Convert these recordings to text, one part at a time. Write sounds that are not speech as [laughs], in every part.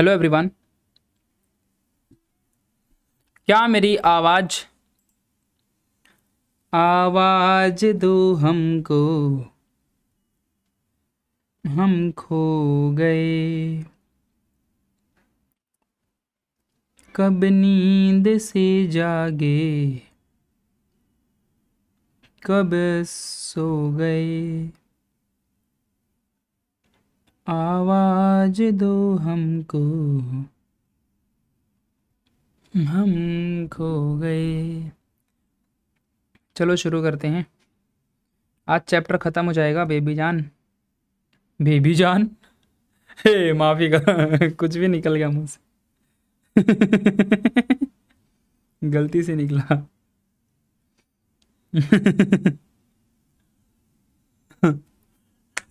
Hello everyone क्या मेरी आवाज आवाज दो हमको हम खो गए कब नींद से जागे कब सो गए आवाज दो हमको हम खो गए चलो शुरू करते हैं आज चैप्टर ख़त्म हो जाएगा बेबी जान बेबी जान हे माफ़ी का कुछ भी निकल गया मुझसे [laughs] गलती से निकला [laughs]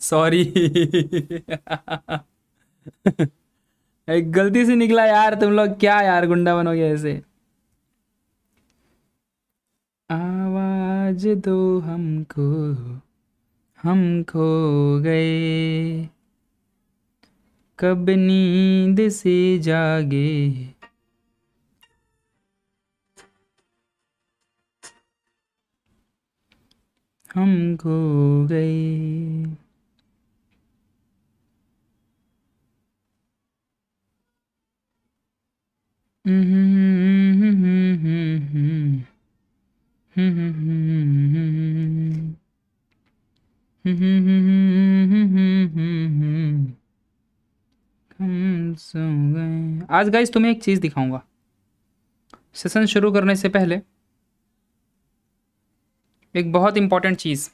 सॉरी एक गलती से निकला यार तुम लोग क्या यार गुंडा बनोगे ऐसे आवाज दो हमको हम खो गए कब नींद से जागे हम खो गए आज गाइस तुम्हें एक चीज़ दिखाऊंगा सेशन शुरू करने से पहले एक बहुत इंपॉर्टेंट चीज़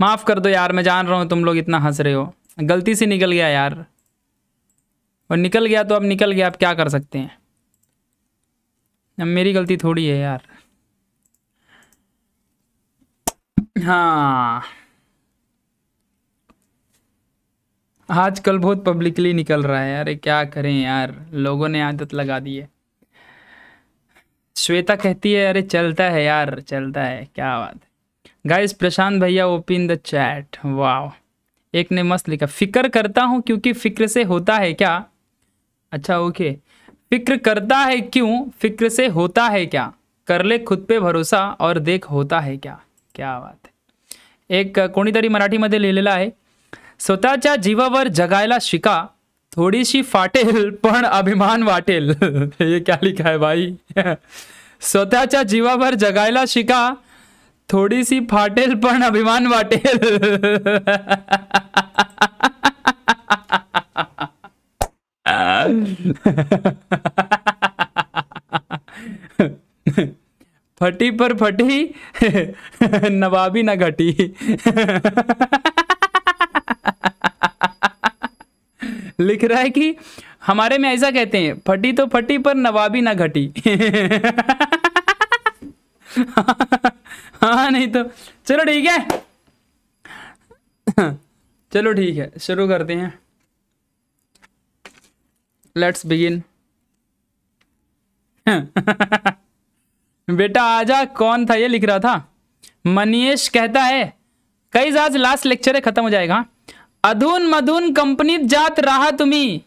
माफ़ कर दो यार मैं जान रहा हूँ तुम लोग इतना हंस रहे हो गलती से निकल गया यार और निकल गया तो अब निकल गया आप क्या कर सकते हैं अब मेरी गलती थोड़ी है यार हाँ आजकल बहुत पब्लिकली निकल रहा है अरे क्या करें यार लोगों ने आदत लगा दी है श्वेता कहती है अरे चलता है यार चलता है क्या बात गाइस प्रशांत भैया ओपिन द चैट वाह एक ने मस्त लिखा फिक्र करता हूँ क्योंकि फिक्र से होता है क्या अच्छा ओके फिक्र करता है क्यों फिक्र से होता है क्या कर ले खुद पे भरोसा और देख होता है क्या क्या बात है एक कोणीतरी मराठीमध्ये लिहिलेलं आहे स्वतःच्या जीवावर जगायला शिका थोडीशी फाटेल पण अभिमान वाटेल [laughs] हे क्या लिखा है भाई [laughs] स्वतःच्या जीवावर जगायला शिका थोडीशी फाटेल पण अभिमान वाटेल [laughs] घटी पर फटी [laughs] नवाबी ना घटी [laughs] लिख रहा है कि हमारे में ऐसा कहते हैं फटी तो फटी पर नवाबी ना घटी [laughs] हाँ नहीं तो चलो ठीक है [coughs] चलो ठीक है शुरू करते हैं लेट्स बिगिन बेटा आजा कौन था ये लिख रहा था मनीष कहता है कई आज लास्ट लेक्चर है खत्म हो जाएगा अधून मधुन कंपनी जात रहा तुम्ही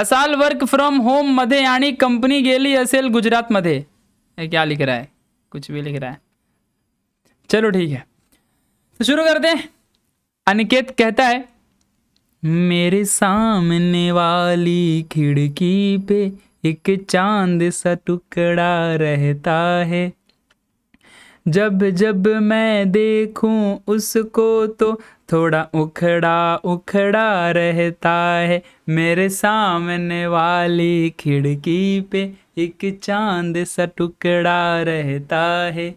असाल वर्क फ्रॉम होम मधे यानी कंपनी गेली असेल मधे क्या लिख रहा है कुछ भी लिख रहा है चलो ठीक है तो शुरू करते हैं अनिकेत कहता है मेरे सामने वाली खिड़की पे एक चांद सा टुकड़ा रहता है जब जब मैं देखूं उसको तो थोड़ा उखड़ा उखड़ा रहता है मेरे सामने वाली खिड़की पे एक चांद सा टुकड़ा रहता है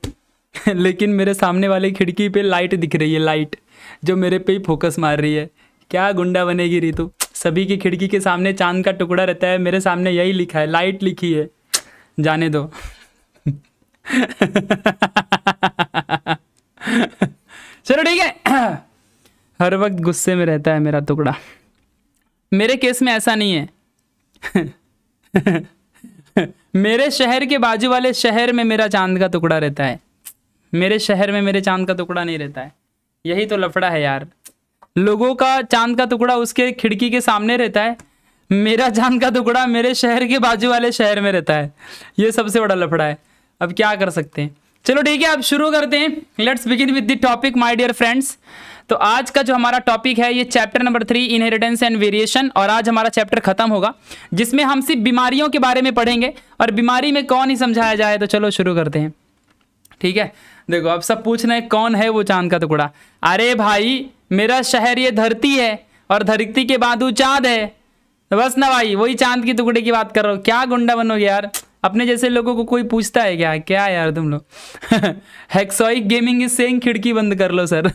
[laughs] लेकिन मेरे सामने वाली खिड़की पे लाइट दिख रही है लाइट जो मेरे पे ही फोकस मार रही है क्या गुंडा बनेगी रितु सभी की खिड़की के सामने चांद का टुकड़ा रहता है मेरे सामने यही लिखा है लाइट लिखी है जाने दो चलो ठीक है हर वक्त गुस्से में रहता है मेरा टुकड़ा मेरे केस में ऐसा नहीं है मेरे शहर के बाजू वाले शहर में मेरा चांद का टुकड़ा रहता है मेरे शहर में मेरे चांद का टुकड़ा नहीं रहता है यही तो लफड़ा है यार लोगों का चांद का टुकड़ा उसके खिड़की के सामने रहता है मेरा चांद का टुकड़ा मेरे शहर के बाजू वाले शहर में रहता है ये सबसे बड़ा लफड़ा है अब क्या कर सकते हैं चलो ठीक है अब शुरू करते हैं let's begin with the topic my dear friends तो आज का जो हमारा टॉपिक है ये chapter number three inheritance and variation और आज हमारा चैप्टर खत्म होगा जिसमें हम सिर्फ बीमारियों के बारे में पढ़ेंगे और बीमारी में कौन ही समझाया जाए तो चलो शुरू करते हैं ठीक है देखो अब सब पूछ रहे हैं कौन है वो चांद का टुकड़ा अरे भाई मेरा शहर ये धरती है और धरती के बाद वो चाँद है तो बस ना भाई वही चांद के टुकड़े की बात कर रहा हूँ क्या गुंडा बनोगे यार अपने जैसे लोगों को कोई पूछता है क्या क्या यार तुम लोग हेक्सोइक गेमिंग इज सेइंग खिड़की बंद कर लो सर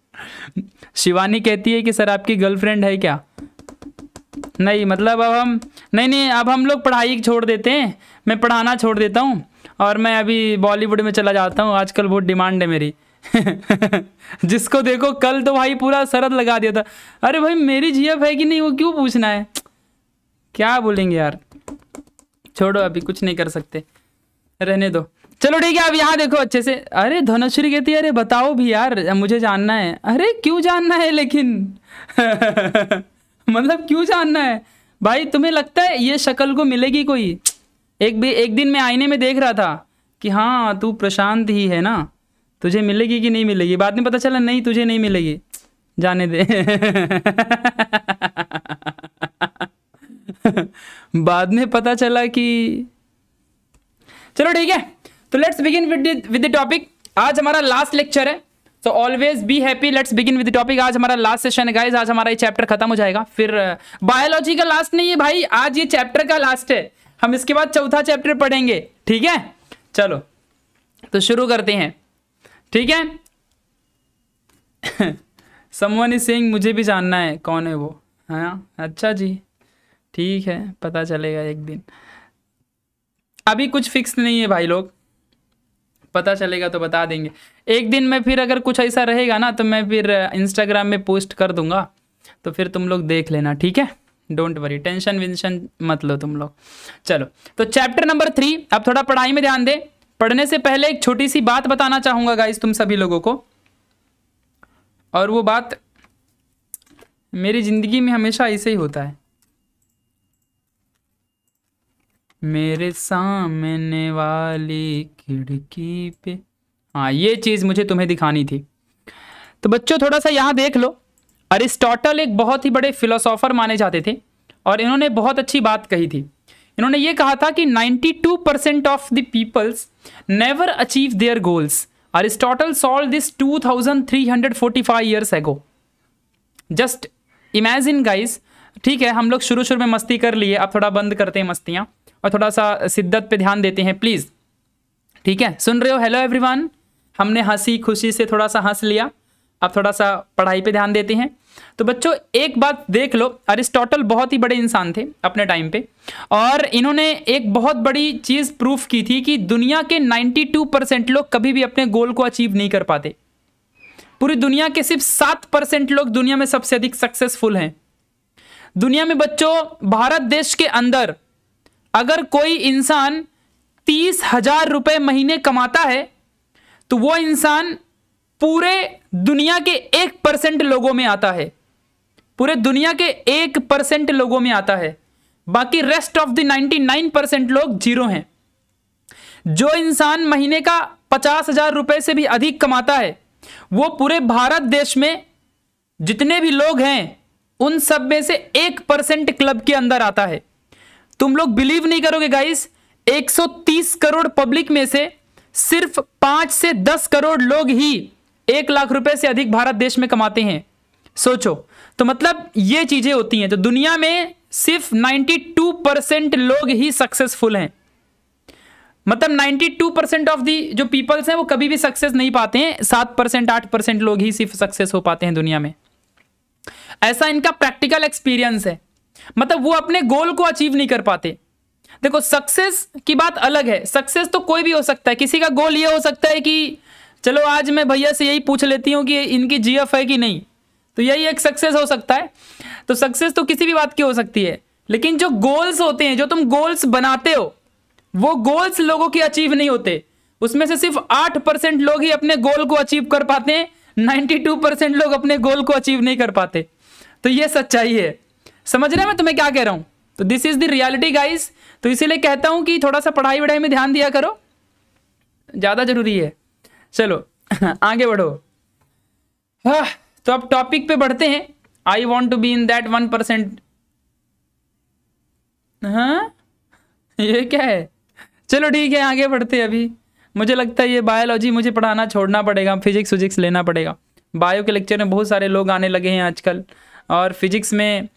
[laughs] शिवानी कहती है कि सर आपकी गर्लफ्रेंड है क्या नहीं मतलब अब हम नहीं नहीं अब हम लोग पढ़ाई छोड़ देते हैं मैं पढ़ाना छोड़ देता हूँ और मैं अभी बॉलीवुड में चला जाता हूँ आजकल बहुत डिमांड है मेरी [laughs] जिसको देखो कल तो भाई पूरा शरद लगा दिया था अरे भाई मेरी जीएफ है कि नहीं वो क्यों पूछना है क्या बोलेंगे यार छोड़ो अभी कुछ नहीं कर सकते रहने दो चलो ठीक है अब यहाँ देखो अच्छे से अरे धनुश्री कहती है अरे बताओ भी यार मुझे जानना है अरे क्यों जानना है लेकिन [laughs] मतलब क्यों जानना है भाई तुम्हें लगता है ये शक्ल को मिलेगी कोई एक भी एक दिन मैं आईने में देख रहा था कि हाँ तू प्रशांत ही है ना तुझे मिलेगी कि नहीं मिलेगी बाद में पता चला नहीं तुझे नहीं मिलेगी जाने दे [laughs] बाद में पता चला कि चलो ठीक है तो let's begin with with the topic आज हमारा लास्ट लेक्चर है so always be happy let's begin with topic आज हमारा लास्ट सेशन है गाइज आज हमारा ये चैप्टर खत्म हो जाएगा फिर बायोलॉजी uh, का लास्ट नहीं है भाई आज ये चैप्टर का लास्ट है हम इसके बाद चौथा चैप्टर पढ़ेंगे ठीक है चलो तो शुरू करते हैं ठीक है समवन इज सेइंग मुझे भी जानना है कौन है वो हाँ अच्छा जी ठीक है पता चलेगा एक दिन अभी कुछ फिक्स नहीं है भाई लोग पता चलेगा तो बता देंगे एक दिन में फिर अगर कुछ ऐसा रहेगा ना तो मैं फिर इंस्टाग्राम में पोस्ट कर दूंगा तो फिर तुम लोग देख लेना ठीक है डोंट वरी टेंशन विंशन मत लो तुम लोग चलो तो चैप्टर नंबर थ्री अब थोड़ा पढ़ाई में ध्यान दें पढ़ने से पहले एक छोटी सी बात बताना चाहूंगा गाइस तुम सभी लोगों को और वो बात मेरी ज़िंदगी में हमेशा ऐसे ही होता है मेरे सामने वाली खिड़की पे हाँ ये चीज़ मुझे तुम्हें दिखानी थी तो बच्चों थोड़ा सा यहां देख लो अरिस्टोटल एक बहुत ही बड़े फिलोसोफर माने जाते थे और इन्होंने बहुत अच्छी बात कही थी इन्होंने ये कहा था कि 92 percent of the peoples never achieve their goals Aristotle solve this 2345 है एगो जस्ट इमेजिन गाइस ठीक है हम लोग शुरू शुरू में मस्ती कर लिए अब थोड़ा बंद करते हैं मस्तियाँ और थोड़ा सा शिद्दत पे ध्यान देते हैं प्लीज़ ठीक है सुन रहे हो हेलो एवरीवन हमने हंसी खुशी से थोड़ा सा हंस लिया आप थोड़ा सा पढ़ाई पे ध्यान देते हैं तो बच्चों एक बात देख लो अरिस्टोटल बहुत ही बड़े इंसान थे अपने टाइम पे और इन्होंने एक बहुत बड़ी चीज़ प्रूफ की थी कि दुनिया के 92 परसेंट लोग कभी भी अपने गोल को अचीव नहीं कर पाते पूरी दुनिया के सिर्फ सात परसेंट लोग दुनिया में सबसे अधिक सक्सेसफुल हैं दुनिया में बच्चों भारत देश के अंदर अगर कोई इंसान तीस हजार रुपये महीने कमाता है तो वो इंसान पूरे दुनिया के एक परसेंट लोगों में आता है पूरे दुनिया के एक परसेंट लोगों में आता है बाकी rest of the ninety nine percent लोग जीरो हैं जो इंसान महीने का पचास हजार रुपए से भी अधिक कमाता है वो पूरे भारत देश में जितने भी लोग हैं उन सब में से एक परसेंट क्लब के अंदर आता है तुम लोग बिलीव नहीं करोगे गाइस 130 करोड़ पब्लिक में से सिर्फ पांच से दस करोड़ लोग ही एक लाख रुपए से अधिक भारत देश में कमाते हैं सोचो तो मतलब ये चीज़ें होती हैं तो दुनिया में सिर्फ 92 परसेंट लोग ही सक्सेसफुल हैं मतलब 92 परसेंट ऑफ दी जो पीपल्स हैं वो कभी भी सक्सेस नहीं पाते हैं सात परसेंट आठ परसेंट लोग ही सिर्फ सक्सेस हो पाते हैं दुनिया में ऐसा इनका प्रैक्टिकल एक्सपीरियंस है मतलब वो अपने गोल को अचीव नहीं कर पाते देखो सक्सेस की बात अलग है सक्सेस तो कोई भी हो सकता है किसी का गोल ये हो सकता है कि चलो आज मैं भैया से यही पूछ लेती हूँ कि इनकी जी है कि नहीं तो यही एक सक्सेस हो सकता है तो सक्सेस तो किसी भी बात की हो सकती है लेकिन जो गोल्स होते हैं जो तुम गोल्स बनाते हो वो गोल्स लोगों के अचीव नहीं होते उसमें से सिर्फ आठ परसेंट लोग ही अपने गोल को अचीव कर पाते हैं नाइन्टी टू परसेंट लोग अपने गोल को अचीव नहीं कर पाते तो ये सच्चाई है समझ रहे मैं तुम्हें क्या कह रहा हूँ तो this is the reality guys तो इसीलिए कहता हूँ कि थोड़ा सा पढ़ाई वढ़ाई में ध्यान दिया करो ज़्यादा ज़रूरी है चलो [laughs] आगे बढ़ो हाँ, तो अब टॉपिक पे बढ़ते हैं I want to be in that one percent हाँ ये क्या है चलो ठीक है आगे बढ़ते हैं अभी मुझे लगता है ये बायोलॉजी मुझे पढ़ाना छोड़ना पड़ेगा फिजिक्स विजिक्स लेना पड़ेगा बायो के लेक्चर में बहुत सारे लोग आने लगे हैं आजकल और फिजिक्स में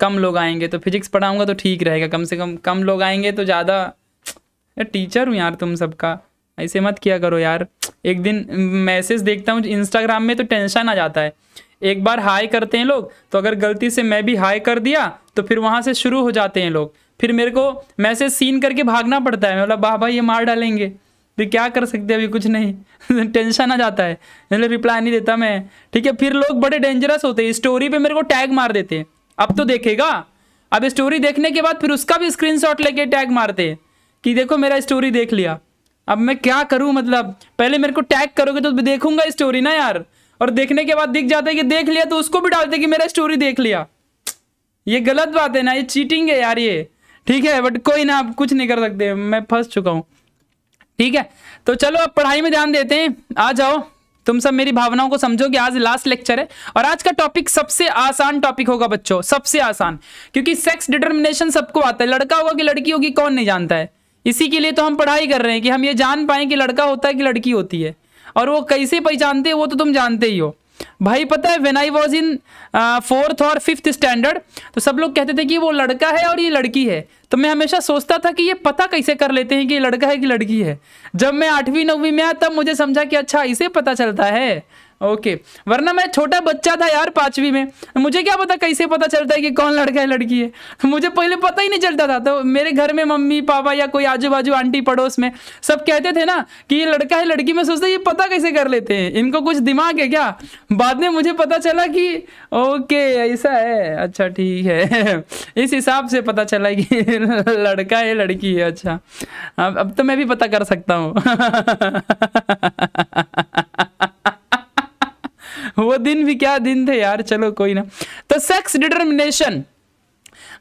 कम लोग आएंगे तो फिजिक्स पढ़ाऊंगा तो ठीक रहेगा कम से कम कम लोग आएंगे तो ज़्यादा टीचर हूँ यार तुम सबका ऐसे मत किया करो यार एक दिन मैसेज देखता हूँ इंस्टाग्राम में तो टेंशन आ जाता है एक बार हाई करते हैं लोग तो अगर गलती से मैं भी हाई कर दिया तो फिर वहाँ से शुरू हो जाते हैं लोग फिर मेरे को मैसेज सीन करके भागना पड़ता है मतलब बाबा ये मार डालेंगे फिर तो क्या कर सकते अभी कुछ नहीं टेंशन [laughs] आ जाता है मतलब रिप्लाई नहीं देता मैं ठीक है फिर लोग बड़े डेंजरस होते हैं स्टोरी पर मेरे को टैग मार देते हैं अब तो देखेगा अब स्टोरी देखने के बाद फिर उसका भी स्क्रीनशॉट लेके टैग मारते हैं कि देखो मेरा स्टोरी देख लिया अब मैं क्या करूं मतलब पहले मेरे को टैग करोगे तो देखूंगा स्टोरी ना यार और देखने के बाद दिख जाता है कि देख लिया तो उसको भी डालते कि मेरा स्टोरी देख लिया ये गलत बात है ना ये चीटिंग है यार ये ठीक है बट कोई ना आप कुछ नहीं कर सकते मैं फंस चुका हूँ ठीक है तो चलो अब पढ़ाई में ध्यान देते हैं आ जाओ तुम सब मेरी भावनाओं को समझो कि आज लास्ट लेक्चर है और आज का टॉपिक सबसे आसान टॉपिक होगा बच्चों सबसे आसान क्योंकि सेक्स डिटर्मिनेशन सबको आता है लड़का होगा कि लड़की होगी कौन नहीं जानता है इसी के लिए तो हम पढ़ाई कर रहे हैं कि हम ये जान पाए कि लड़का होता है कि लड़की होती है और वो कैसे पहचानते हैं वो तो तुम जानते ही हो भाई पता है when I was in fourth और फिफ्थ स्टैंडर्ड तो सब लोग कहते थे कि वो लड़का है और ये लड़की है तो मैं हमेशा सोचता था कि ये पता कैसे कर लेते हैं कि ये लड़का है कि लड़की है जब मैं आठवीं नौवीं में आया तब मुझे समझा कि अच्छा इसे पता चलता है ओके वरना मैं छोटा बच्चा था यार पांचवी में मुझे क्या पता कैसे पता चलता है कि कौन लड़का है लड़की है मुझे पहले पता ही नहीं चलता था तो मेरे घर में मम्मी पापा या कोई आजू बाजू आंटी पड़ोस में सब कहते थे ना कि ये लड़का है लड़की में सोचते ये पता कैसे कर लेते हैं इनको कुछ दिमाग है क्या बाद में मुझे पता चला कि ओके ऐसा है अच्छा ठीक है [laughs] इस हिसाब से पता चला कि [laughs] लड़का है लड़की है अच्छा अब अब तो मैं भी पता कर सकता हूँ [laughs] वो दिन भी क्या दिन थे यार चलो कोई ना तो सेक्स डिटर्मिनेशन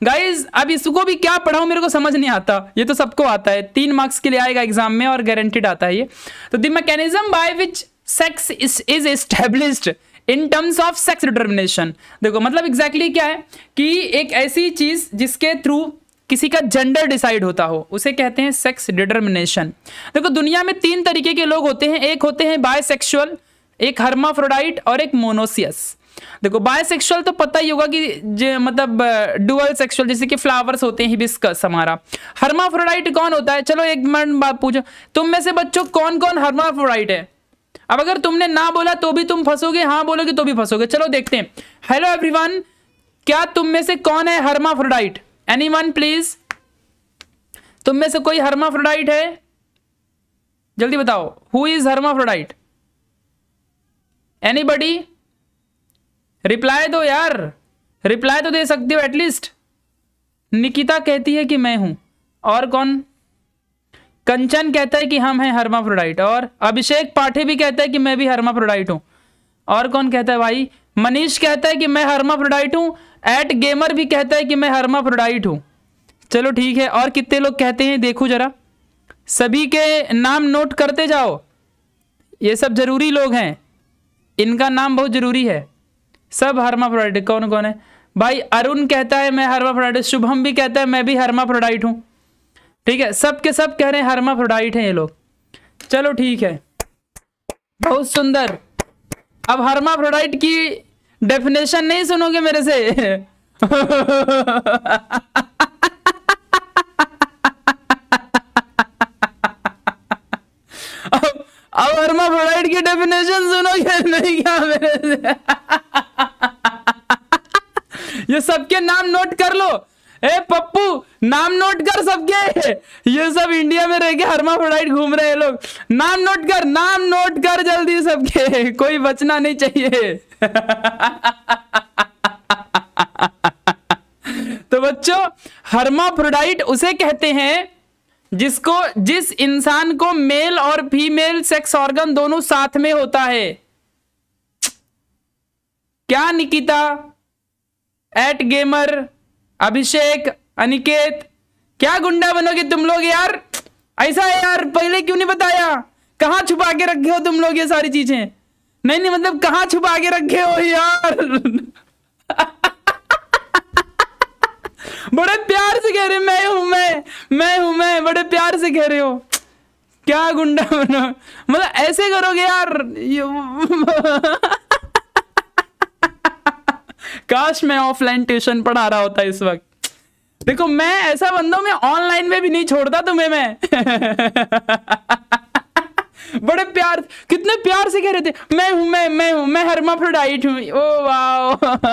गाइज अब इसको भी क्या पढ़ाऊ मेरे को समझ नहीं आता ये तो सबको आता है तीन मार्क्स के लिए आएगा एग्जाम में और गारंटेड आता है ये तो the mechanism by which sex is established in terms of sex determination देखो मतलब एग्जैक्टली exactly क्या है कि एक ऐसी चीज जिसके थ्रू किसी का जेंडर डिसाइड होता हो उसे कहते हैं सेक्स डिटर्मिनेशन देखो दुनिया में तीन तरीके के लोग होते हैं एक होते हैं बायसेक्सुअल एक हर्माफ्रोडाइट और एक मोनोसियस देखो बायसेक्सुअल तो पता ही होगा कि मतलब डुअल सेक्सुअल जैसे कि फ्लावर्स होते हैं हिबिस्कस हमारा हर्माफ्रोडाइट कौन होता है चलो एक मिनट बात पूछो तुम में से बच्चों कौन कौन हर्माफ्रोडाइट है अब अगर तुमने ना बोला तो भी तुम फंसोगे हाँ बोलोगे तो भी फंसोगे चलो देखते हैं हेलो एवरीवन क्या तुम में से कौन है हर्माफ्रोडाइट एनीवन प्लीज तुम में से कोई हर्माफ्रोडाइट है जल्दी बताओ who is hermaphrodite anybody reply दो यार रिप्लाई तो दे सकती हो एटलीस्ट निकिता कहती है कि मैं हूं और कौन कंचन कहता है कि हम हैं प्रोडाइट और अभिषेक पाठी भी कहता है कि मैं भी प्रोडाइट हूं और कौन कहता है भाई मनीष कहता है कि मैं प्रोडाइट हूँ एट गेमर भी कहता है कि मैं प्रोडाइट हूँ चलो ठीक है और कितने लोग कहते हैं देखो ज़रा सभी के नाम नोट करते जाओ ये सब ज़रूरी लोग हैं इनका नाम बहुत ज़रूरी है सब हर्माफ्रोडाइट कौन कौन है भाई अरुण कहता है मैं हर्माफ्रोडाइट शुभम भी कहता है मैं भी हर्माफ्रोडाइट हूँ ठीक है सब के सब कह रहे हैं फ्रोडाइट हैं ये लोग चलो ठीक है बहुत सुंदर अब फ्रोडाइट की डेफिनेशन नहीं सुनोगे मेरे से [laughs] hermaphrodite की डेफिनेशन सुनोगे नहीं क्या मेरे से ये सबके नाम नोट कर लो ए पप्पू नाम नोट कर सबके ये सब इंडिया में रह के हर्माफोडाइट घूम रहे हैं लोग नाम नोट कर नाम नोट कर जल्दी सबके कोई बचना नहीं चाहिए तो बच्चों हर्माफ्रोडाइट उसे कहते हैं जिसको जिस इंसान को मेल और फीमेल सेक्स ऑर्गन दोनों साथ में होता है क्या निकिता एट गेमर अभिषेक अनिकेत क्या गुंडा बनोगे तुम लोग यार ऐसा है यार पहले क्यों नहीं बताया कहां छुपा के रखे हो तुम लोग ये सारी चीजें नहीं नहीं मतलब कहां छुपा के रखे हो यार [laughs] बड़े प्यार से कह रहे मैं हूं मैं मैं हूं मैं बड़े प्यार से कह रहे हो क्या गुंडा बनो मतलब ऐसे करोगे यार काश मैं ऑफलाइन ट्यूशन पढ़ा रहा होता इस वक्त देखो मैं ऐसा बंदा हूं मैं ऑनलाइन में भी नहीं छोड़ता तुम्हें मैं बड़े प्यार कितने प्यार से कह रहे थे मैं हूं मैं मैं हूं मैं हर्माफ्रोडाइट हूं ओ वाह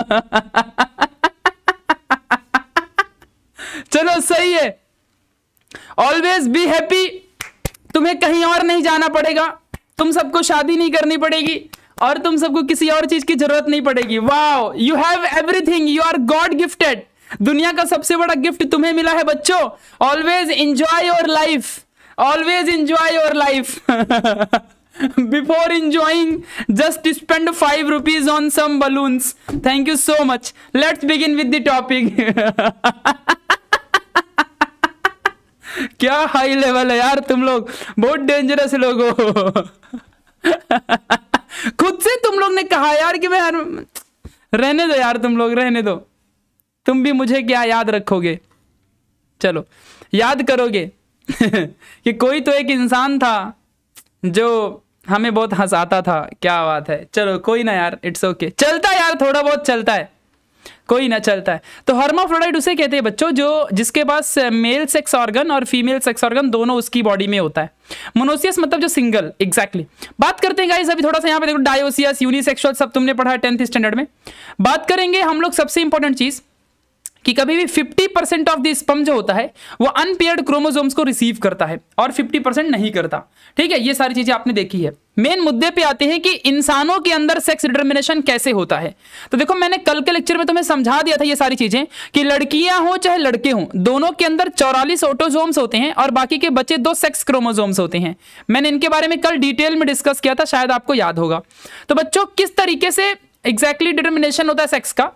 चलो सही है ऑलवेज बी हैप्पी तुम्हें कहीं और नहीं जाना पड़ेगा तुम सबको शादी नहीं करनी पड़ेगी और तुम सबको किसी और चीज की जरूरत नहीं पड़ेगी wow you have everything you are god gifted दुनिया का सबसे बड़ा गिफ्ट तुम्हें मिला है बच्चों always enjoy your life always enjoy your life before enjoying just spend five rupees on some balloons thank you so much let's begin with the topic क्या high level है यार तुम लोग बहुत डेंजरस लोग हो खुद से तुम लोग ने कहा यार कि मैं यार रहने दो यार तुम लोग रहने दो तुम भी मुझे क्या याद रखोगे चलो याद करोगे [laughs] कि कोई तो एक इंसान था जो हमें बहुत हंसाता था क्या बात है चलो कोई ना यार इट्स ओके okay. चलता यार थोड़ा बहुत चलता है कोई ना चलता है तो हर्माफ्रोडाइट उसे कहते हैं बच्चों जो जिसके पास मेल सेक्स ऑर्गन और फीमेल सेक्स ऑर्गन दोनों उसकी बॉडी में होता है मोनोसियस मतलब जो सिंगल एग्जैक्टली exactly. बात करते हैं गाइस अभी थोड़ा सा यहां पे देखो डायोसियस यूनिसेक्सुअल सब तुमने पढ़ा है टेंथ स्टैंडर्ड में बात करेंगे हम लोग सबसे इंपॉर्टेंट चीज़ कि कभी भी 50 परसेंट ऑफ द स्पम जो होता है वो अनपेयर्ड क्रोमोजोम्स को रिसीव करता है और 50 नहीं करता ठीक है ये सारी चीज़ें आपने देखी है मेन मुद्दे पे आते हैं कि इंसानों के अंदर सेक्स डिटर्मिनेशन कैसे होता है तो देखो मैंने कल के लेक्चर में तुम्हें समझा दिया था ये सारी चीजें कि लड़कियां हो चाहे लड़के हों दोनों के अंदर चौरालीस ऑटोजोम्स होते हैं और बाकी के बच्चे दो सेक्स क्रोमोजोम्स होते हैं मैंने इनके बारे में कल डिटेल में डिस्कस किया था शायद आपको याद होगा तो बच्चों किस तरीके से एग्जैक्टली exactly डिटर्मिनेशन होता है सेक्स का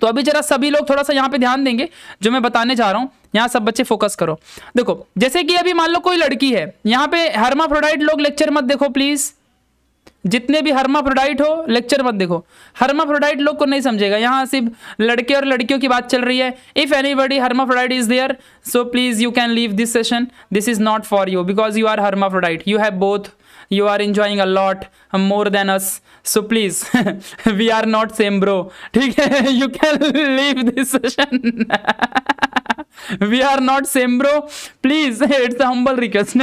तो अभी जरा सभी लोग थोड़ा सा यहाँ पे ध्यान देंगे जो मैं बताने जा रहा हूँ यहाँ सब बच्चे फोकस करो देखो जैसे कि अभी मान लो कोई लड़की है यहाँ पे हर्माफ्रोडाइट लोग लेक्चर मत देखो प्लीज जितने भी हर्माफ्रोडाइट हो लेक्चर मत देखो हर्माफ्रोडाइट लोग को नहीं समझेगा यहाँ सिर्फ लड़के और लड़कियों की बात चल रही है if anybody hermaphrodite is there so please you can leave this session this is not for you because you are hermaphrodite you have both you are enjoying a lot more than us so please we are not same bro ठीक है you can leave this session we are not same bro please it's a humble request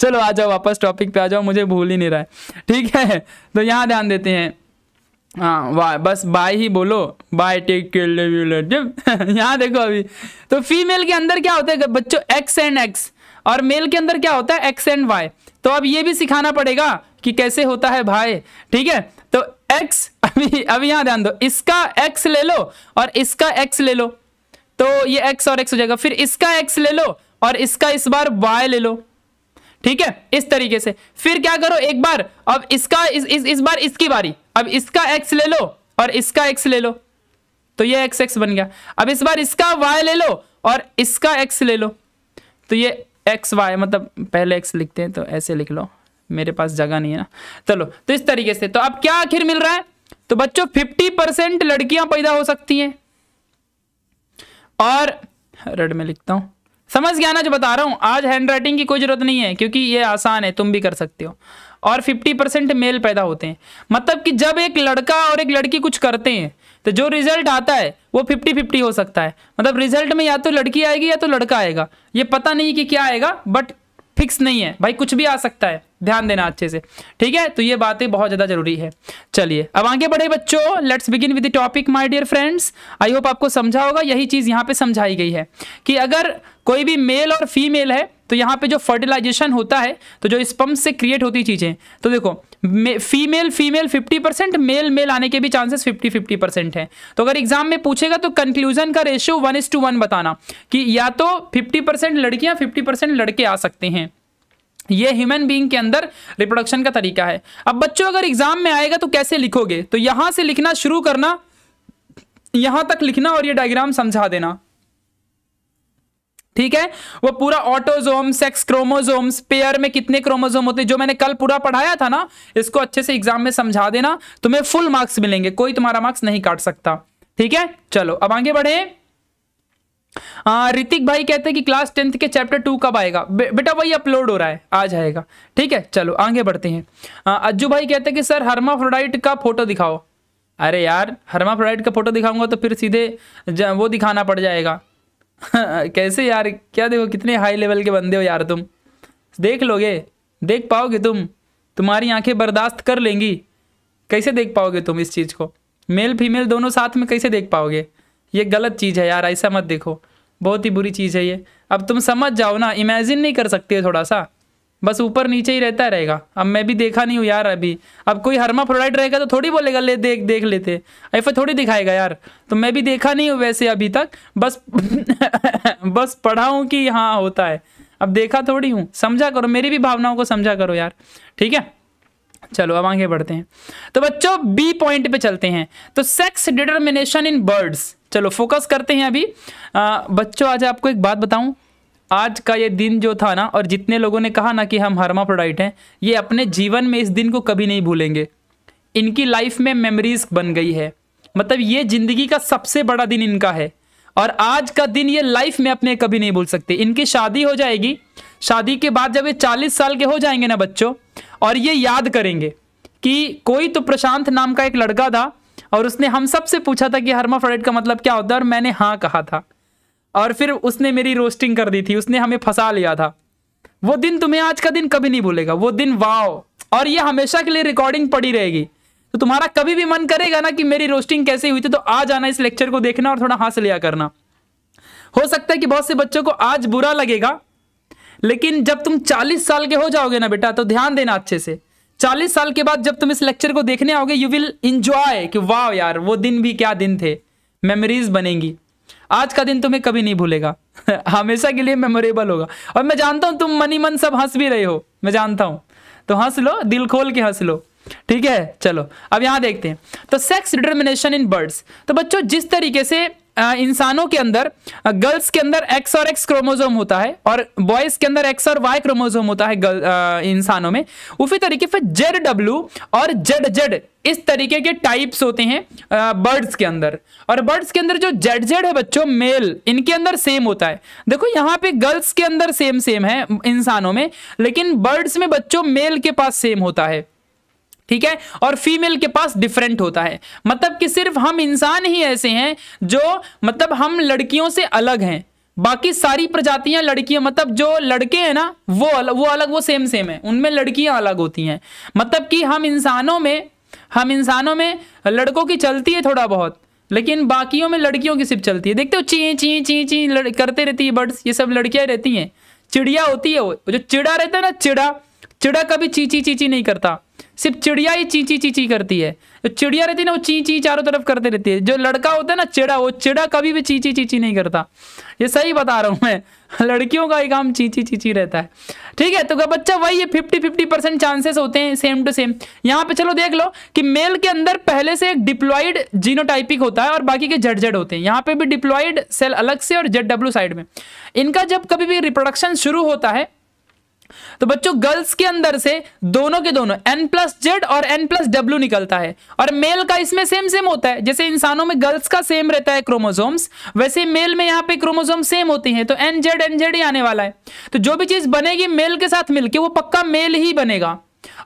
चलो आ जाओ वापस topic पे आ जाओ मुझे भूल ही नहीं रहा है ठीक है तो यहाँ ध्यान देते हैं हाँ वाह बस बाय ही बोलो bye take care love you late यहाँ देखो अभी तो फीमेल के अंदर क्या होता है बच्चों एक्स एंड एक्स और मेल के अंदर क्या होता है एक्स एंड वाई तो अब ये भी सिखाना पड़ेगा कि कैसे होता है भाई ठीक है तो एक्स [laughs] अभी अभी यहां ध्यान दो इसका एक्स ले लो और इसका एक्स ले लो तो ये एक्स और एक्स हो जाएगा फिर इसका एक्स ले लो और इसका इस बार वाई ले लो ठीक है इस तरीके से फिर क्या करो एक बार अब इसका इस, इस, इस बार इसकी बारी अब इसका एक्स ले लो और इसका एक्स ले लो तो ये एक्स एक्स बन गया अब इस बार इसका वाई ले लो और इसका एक्स ले लो तो ये एक्स वाई मतलब पहले एक्स लिखते हैं तो ऐसे लिख लो मेरे पास जगह नहीं है ना चलो तो इस तरीके से तो अब क्या आखिर मिल रहा है तो बच्चों फिफ्टी परसेंट लड़कियां पैदा हो सकती हैं और रेड में लिखता हूं समझ गया ना जो बता रहा हूं आज हैंड राइटिंग की कोई ज़रूरत नहीं है क्योंकि ये आसान है तुम भी कर सकते हो और 50 परसेंट मेल पैदा होते हैं मतलब कि जब एक लड़का और एक लड़की कुछ करते हैं तो जो रिजल्ट आता है वो फिफ्टी फिफ्टी हो सकता है मतलब रिजल्ट में या तो लड़की आएगी या तो लड़का आएगा ये पता नहीं कि क्या आएगा बट फिक्स नहीं है भाई कुछ भी आ सकता है ध्यान देना अच्छे से ठीक है तो ये बातें बहुत ज़्यादा जरूरी है चलिए अब आगे बढ़े बच्चों let's begin with the topic my dear friends I hope आपको समझा होगा यही चीज़ यहाँ पे समझाई गई है कि अगर कोई भी मेल और फीमेल है तो यहाँ पे जो फर्टिलाइजेशन होता है तो जो स्पम्प से क्रिएट होती चीज़ें तो देखो female female 50 percent male male आने के भी चांसेस 50 50 परसेंट है तो अगर एग्जाम में पूछेगा तो कंक्लूजन का ratio one is to one बताना कि या तो 50 परसेंट लड़कियां 50 परसेंट लड़के आ सकते हैं ये ह्यूमन बीइंग के अंदर रिप्रोडक्शन का तरीका है अब बच्चों अगर एग्जाम में आएगा तो कैसे लिखोगे तो यहां से लिखना शुरू करना यहां तक लिखना और ये डायग्राम समझा देना ठीक है वो पूरा ऑटोजोम सेक्स क्रोमोजोम पेयर में कितने क्रोमोजोम होते हैं जो मैंने कल पूरा पढ़ाया था ना इसको अच्छे से एग्जाम में समझा देना तुम्हें फुल मार्क्स मिलेंगे कोई तुम्हारा मार्क्स नहीं काट सकता ठीक है चलो अब आगे बढ़े ऋतिक भाई कहते हैं कि क्लास टेंथ के चैप्टर टू कब आएगा बे, बेटा वही अपलोड हो रहा है आ जाएगा ठीक है चलो आगे बढ़ते हैं अज्जू भाई कहते हैं कि सर हर्माफ्रोडाइट का फोटो दिखाओ अरे यार हर्माफ्रोडाइट का फोटो दिखाऊंगा तो फिर सीधे वो दिखाना पड़ जाएगा [laughs] कैसे यार क्या देखो कितने हाई लेवल के बंदे हो यार तुम देख लोगे देख पाओगे तुम तुम्हारी आंखें बर्दाश्त कर लेंगी कैसे देख पाओगे तुम इस चीज़ को मेल फीमेल दोनों साथ में कैसे देख पाओगे ये गलत चीज़ है यार ऐसा मत देखो बहुत ही बुरी चीज़ है ये अब तुम समझ जाओ ना इमेजिन नहीं कर सकते थोड़ा सा बस ऊपर नीचे ही रहता रहेगा अब मैं भी देखा नहीं हूँ यार अभी अब कोई हरमा फ्लोराइड रहेगा तो थोड़ी बोलेगा ले देख देख लेते ऐसा थोड़ी दिखाएगा यार तो मैं भी देखा नहीं हूँ वैसे अभी तक बस [laughs] बस पढ़ा हूँ कि हाँ होता है अब देखा थोड़ी हूँ समझा करो मेरी भी भावनाओं को समझा करो यार ठीक है चलो अब आगे बढ़ते हैं तो बच्चों बी पॉइंट पे चलते हैं तो सेक्स डिटर्मिनेशन इन बर्ड्स चलो फोकस करते हैं अभी आ, बच्चों आज आपको एक बात बताऊं आज का ये दिन जो था ना और जितने लोगों ने कहा ना कि हम प्रोडाइट हैं ये अपने जीवन में इस दिन को कभी नहीं भूलेंगे इनकी लाइफ में मेमोरीज बन गई है मतलब ये ज़िंदगी का सबसे बड़ा दिन इनका है और आज का दिन ये लाइफ में अपने कभी नहीं भूल सकते इनकी शादी हो जाएगी शादी के बाद जब ये चालीस साल के हो जाएंगे ना बच्चों और ये याद करेंगे कि कोई तो प्रशांत नाम का एक लड़का था और उसने हम सब से पूछा था कि हर्माफ्रोडाइट का मतलब क्या होता है और मैंने हाँ कहा था और फिर उसने मेरी रोस्टिंग कर दी थी उसने हमें फंसा लिया था वो दिन तुम्हें आज का दिन कभी नहीं भूलेगा वो दिन वाओ और ये हमेशा के लिए रिकॉर्डिंग पड़ी रहेगी तो तुम्हारा कभी भी मन करेगा ना कि मेरी रोस्टिंग कैसे हुई थी तो आज आना इस लेक्चर को देखना और थोड़ा हंस लिया करना हो सकता है कि बहुत से बच्चों को आज बुरा लगेगा लेकिन जब तुम 40 साल के हो जाओगे ना बेटा तो ध्यान देना अच्छे से 40 साल के बाद जब तुम इस लेक्चर को देखने आओगे यू विल इंजॉय कि वाह यार वो दिन भी क्या दिन थे मेमोरीज बनेंगी आज का दिन तुम्हें कभी नहीं भूलेगा [laughs] हमेशा के लिए मेमोरेबल होगा और मैं जानता हूँ तुम मनी मन सब हंस भी रहे हो मैं जानता हूँ तो हंस लो दिल खोल के हंस लो ठीक है चलो अब यहां देखते हैं तो सेक्स डिटर्मिनेशन इन बर्ड्स तो बच्चों जिस तरीके से इंसानों के अंदर गर्ल्स के अंदर एक्स और एक्स क्रोमोजोम होता है और बॉयज के अंदर एक्स और वाई क्रोमोजोम होता है इंसानों में उसी तरीके से जेड डब्ल्यू और जेड जेड इस तरीके के टाइप्स होते हैं बर्ड्स के अंदर और बर्ड्स के अंदर जो जेड जेड है बच्चों मेल इनके अंदर सेम होता है देखो यहाँ पे गर्ल्स के अंदर सेम सेम है इंसानों में लेकिन बर्ड्स में बच्चों मेल के पास सेम होता है ठीक है और फीमेल के पास डिफरेंट होता है मतलब कि सिर्फ हम इंसान ही ऐसे हैं जो मतलब हम लड़कियों से अलग हैं बाकी सारी प्रजातियां लड़कियां मतलब जो लड़के हैं ना वो अलग वो अलग वो सेम सेम है उनमें लड़कियां अलग होती हैं मतलब कि हम इंसानों में हम इंसानों में लड़कों की चलती है थोड़ा बहुत लेकिन बाकियों में लड़कियों की सिर्फ चलती है देखते हो ची ची ची ची करते रहती है बर्ड्स ये सब लड़कियां रहती हैं चिड़िया होती है वो जो चिड़ा रहता है ना चिड़ा चिड़ा कभी चींची चींची नहीं करता सिर्फ चिड़िया ही चींची चींची करती है जो चिड़िया रहती है ना वो ची ची चारों तरफ करते रहती है जो लड़का होता है ना चिड़ा वो चिड़ा कभी भी चींची चींची नहीं करता ये सही बता रहा हूँ मैं [laughs] लड़कियों का ही काम चींची चींची रहता है ठीक है तो क्या बच्चा वही है फिफ्टी फिफ्टी परसेंट चांसेस होते हैं सेम टू सेम यहाँ पे चलो देख लो कि मेल के अंदर पहले से एक डिप्लॉइड जीनोटाइपिक होता है और बाकी के जड़ जड़ होते हैं यहाँ पे भी डिप्लॉइड सेल अलग से और जेड डब्ल्यू साइड में इनका जब कभी भी रिप्रोडक्शन शुरू होता है तो बच्चों गर्ल्स के अंदर से दोनों के दोनों एन प्लस जेड और एन प्लस डब्ल्यू निकलता है और मेल का इसमें सेम सेम होता है जैसे इंसानों में गर्ल्स का सेम रहता है क्रोमोजोम्स वैसे मेल में यहाँ पे क्रोमोजोम सेम होती है तो एन जेड एन जेड ही आने वाला है तो जो भी चीज बनेगी मेल के साथ मिलकर वो पक्का मेल ही बनेगा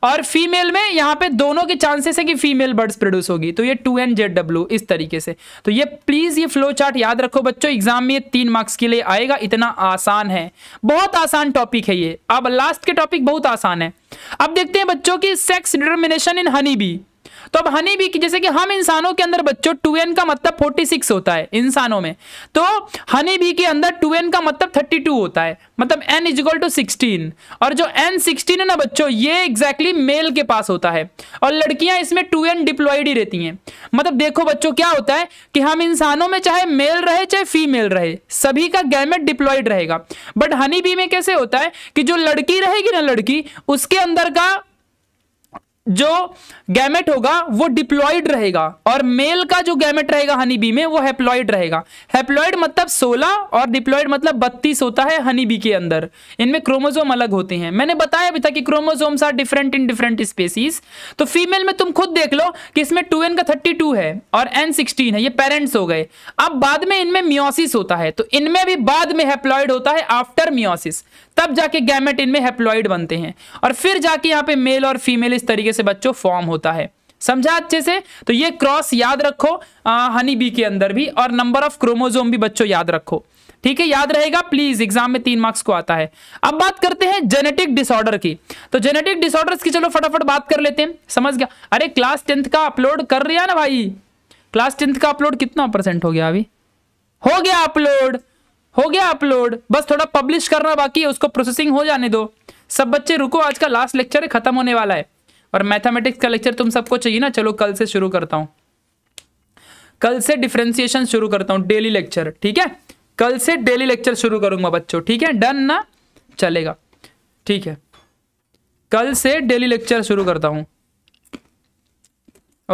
और फीमेल में यहां पे दोनों के चांसेस है कि फीमेल बर्ड्स प्रोड्यूस होगी तो ये टू एन जेड डब्ल्यू इस तरीके से तो ये प्लीज ये फ्लो चार्ट याद रखो बच्चों एग्जाम में ये तीन मार्क्स के लिए आएगा इतना आसान है बहुत आसान टॉपिक है ये अब लास्ट के टॉपिक बहुत आसान है अब देखते हैं बच्चों की sex determination in honey bee तो अब हनी बी की जैसे कि हम इंसानों के अंदर बच्चों टू एन का मतलब फोर्टी सिक्स होता है इंसानों में तो हनी बी के अंदर टू एन का मतलब थर्टी टू होता है मतलब N is equal to sixteen और जो एन सिक्सटीन है ना बच्चों ये एग्जैक्टली exactly मेल के पास होता है और लड़कियां इसमें टू एन डिप्लॉयड ही रहती हैं मतलब देखो बच्चों क्या होता है कि हम इंसानों में चाहे मेल रहे चाहे फीमेल रहे सभी का गैमेट डिप्लॉयड रहेगा बट हनी बी में कैसे होता है कि जो लड़की रहेगी ना लड़की उसके अंदर का जो गैमेट होगा वो डिप्लॉइड रहेगा और मेल का जो गैमेट रहेगा हनी बी में वो हैप्लॉइड रहेगा हैप्लॉइड मतलब 16 और डिप्लॉइड मतलब 32 होता है हनी बी के अंदर इनमें क्रोमोजोम अलग होते हैं मैंने बताया भी था कि chromosomes are different in different species तो फीमेल में तुम खुद देख लो कि इसमें टू का थर्टी है और एन है ये पेरेंट्स हो गए अब बाद में इनमें म्योसिस होता है तो इनमें भी बाद में हैप्लॉइड होता है आफ्टर म्योसिस तब जाके गैमेट इनमें हैप्लॉइड बनते हैं और फिर जाके यहाँ पे मेल और फीमेल इस तरीके से बच्चों फॉर्म होता है समझा अच्छे से तो ये क्रॉस याद रखो आ, हनी बी के अंदर भी और नंबर ऑफ क्रोमोजोम भी बच्चों याद रखो ठीक है याद रहेगा प्लीज एग्जाम में तीन मार्क्स को आता है अब बात करते हैं जेनेटिक डिसऑर्डर की तो जेनेटिक डिसऑर्डर्स की चलो फटाफट बात कर लेते हैं समझ गया अरे क्लास टेंथ का अपलोड कर रहा ना भाई क्लास टेंथ का अपलोड कितना परसेंट हो गया अभी हो गया अपलोड हो गया अपलोड बस थोड़ा पब्लिश करना बाकी है उसको प्रोसेसिंग हो जाने दो सब बच्चे रुको आज का लास्ट लेक्चर खत्म होने वाला है पर मैथमेटिक्स का लेक्चर तुम सबको चाहिए ना चलो कल से शुरू करता हूँ कल से डिफ्रेंसिएशन शुरू करता हूँ डेली लेक्चर ठीक है कल से डेली लेक्चर शुरू करूंगा बच्चों ठीक है डन ना चलेगा ठीक है कल से डेली लेक्चर शुरू करता हूँ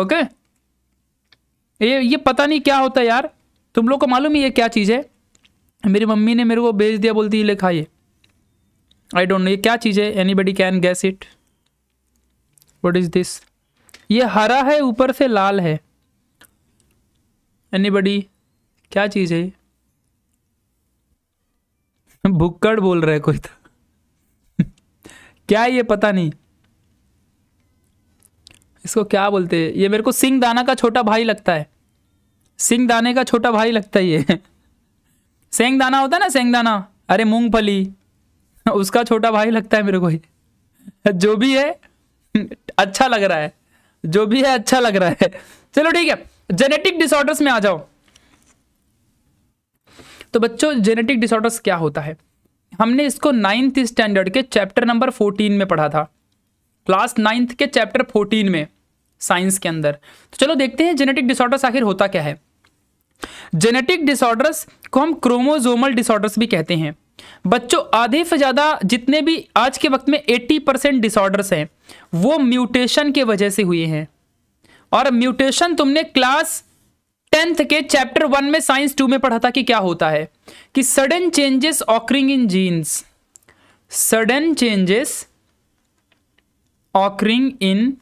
ओके ये ये पता नहीं क्या होता यार तुम लोग को मालूम है ये क्या चीज़ है मेरी मम्मी ने मेरे को भेज दिया बोलती है ले आई डोंट नो ये क्या चीज़ है anybody can guess it what is this ये हरा है ऊपर से लाल है बडी क्या चीज़ है [laughs] भुक्कड़ बोल रहे कोई तो [laughs] क्या ये पता नहीं इसको क्या बोलते हैं ये मेरे को सिंह दाना का छोटा भाई लगता है सिंह दाने का छोटा भाई लगता है ये [laughs] सेंग दाना होता है ना सेंग दाना अरे मूंगफली उसका छोटा भाई लगता है मेरे को जो भी है अच्छा लग रहा है जो भी है अच्छा लग रहा है चलो ठीक है जेनेटिक डिसऑर्डर्स में आ जाओ तो बच्चों जेनेटिक डिसऑर्डर्स क्या होता है हमने इसको नाइन्थ स्टैंडर्ड के चैप्टर नंबर फोर्टीन में पढ़ा था क्लास नाइन्थ के चैप्टर फोर्टीन में साइंस के अंदर तो चलो देखते हैं जेनेटिक डिसऑर्डर्स आखिर होता क्या है जेनेटिक डिसऑर्डर्स को हम क्रोमोजोमल डिसऑर्डर्स भी कहते हैं बच्चों आधे से ज़्यादा जितने भी आज के वक्त में 80 परसेंट डिसऑर्डर्स हैं वो म्यूटेशन के वजह से हुए हैं और म्यूटेशन तुमने क्लास टेंथ के चैप्टर वन में साइंस टू में पढ़ा था कि क्या होता है कि sudden changes occurring in genes sudden changes occurring in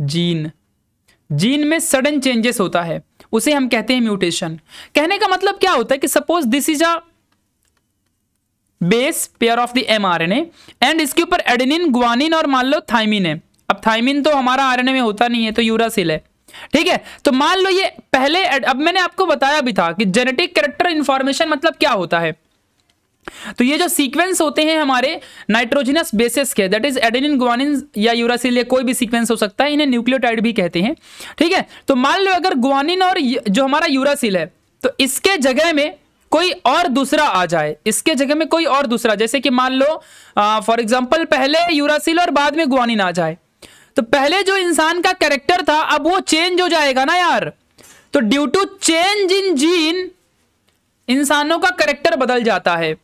gene gene में सडन चेंजेस होता है उसे हम कहते हैं म्यूटेशन कहने का मतलब क्या होता है कि suppose this is a base pair of the mRNA and इसके ऊपर एडिनिन ग्वानिन और मान लो थाइमिन है अब थाइमिन तो हमारा आरएनए में होता नहीं है तो यूरासिल है ठीक है तो मान लो ये पहले अब मैंने आपको बताया भी था कि जेनेटिक कैरेक्टर इंफॉर्मेशन मतलब क्या होता है तो ये जो सीक्वेंस होते हैं हमारे नाइट्रोजिनस बेसिस के दैट इज एडेनिन गुआनिन या यूरासिल या कोई भी सीक्वेंस हो सकता है इन्हें न्यूक्लियोटाइड भी कहते हैं ठीक है तो मान लो अगर गुआनिन और जो हमारा यूरासिल है तो इसके जगह में कोई और दूसरा आ जाए इसके जगह में कोई और दूसरा जैसे कि मान लो फॉर एग्जाम्पल पहले यूरासिल और बाद में गुआनिन आ जाए तो पहले जो इंसान का कैरेक्टर था अब वो चेंज हो जाएगा ना यार तो due to change in gene इंसानों का करेक्टर बदल जाता है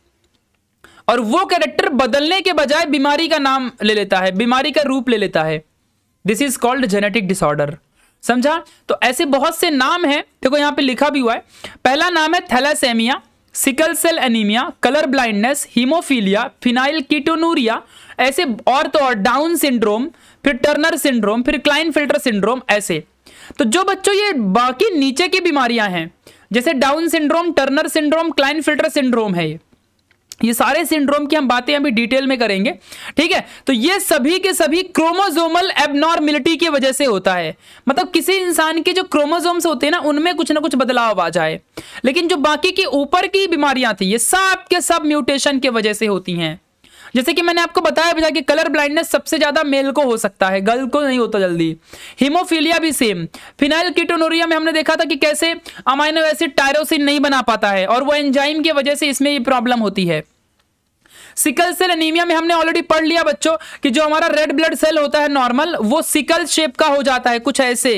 और वो करेक्टर बदलने के बजाय बीमारी का नाम ले लेता है बीमारी का रूप ले लेता है this is called genetic disorder समझा तो ऐसे बहुत से नाम हैं देखो यहाँ पे लिखा भी हुआ है पहला नाम है thalassaemia sickle cell anaemia colour blindness haemophilia phenylketonuria ऐसे और तो और डाउन सिंड्रोम फिर टर्नर सिंड्रोम फिर क्लाइन फिल्टर सिंड्रोम ऐसे तो जो बच्चों ये बाकी नीचे की बीमारियां हैं जैसे Down syndrome Turner syndrome Klinefelter syndrome है ये ये सारे सिंड्रोम की हम बातें अभी डिटेल में करेंगे ठीक है तो ये सभी के सभी क्रोमोजोमल एबनॉर्मिलिटी की वजह से होता है मतलब किसी इंसान के जो क्रोमोजोम्स होते हैं ना उनमें कुछ ना कुछ बदलाव आ जाए लेकिन जो बाकी की ऊपर की बीमारियां थी ये सब के सब म्यूटेशन की वजह से होती हैं जैसे कि मैंने आपको बताया भैया कि कलर ब्लाइंडनेस सबसे ज़्यादा मेल को हो सकता है गर्ल को नहीं होता जल्दी हीमोफीलिया भी सेम फिनाइल कीटोनोरिया में हमने देखा था कि कैसे अमाइनो एसिड टायरोसिन नहीं बना पाता है और वो एंजाइम की वजह से इसमें ये प्रॉब्लम होती है सिकल सेल एनीमिया में हमने ऑलरेडी पढ़ लिया बच्चों कि जो हमारा रेड ब्लड सेल होता है नॉर्मल वो सिकल शेप का हो जाता है कुछ ऐसे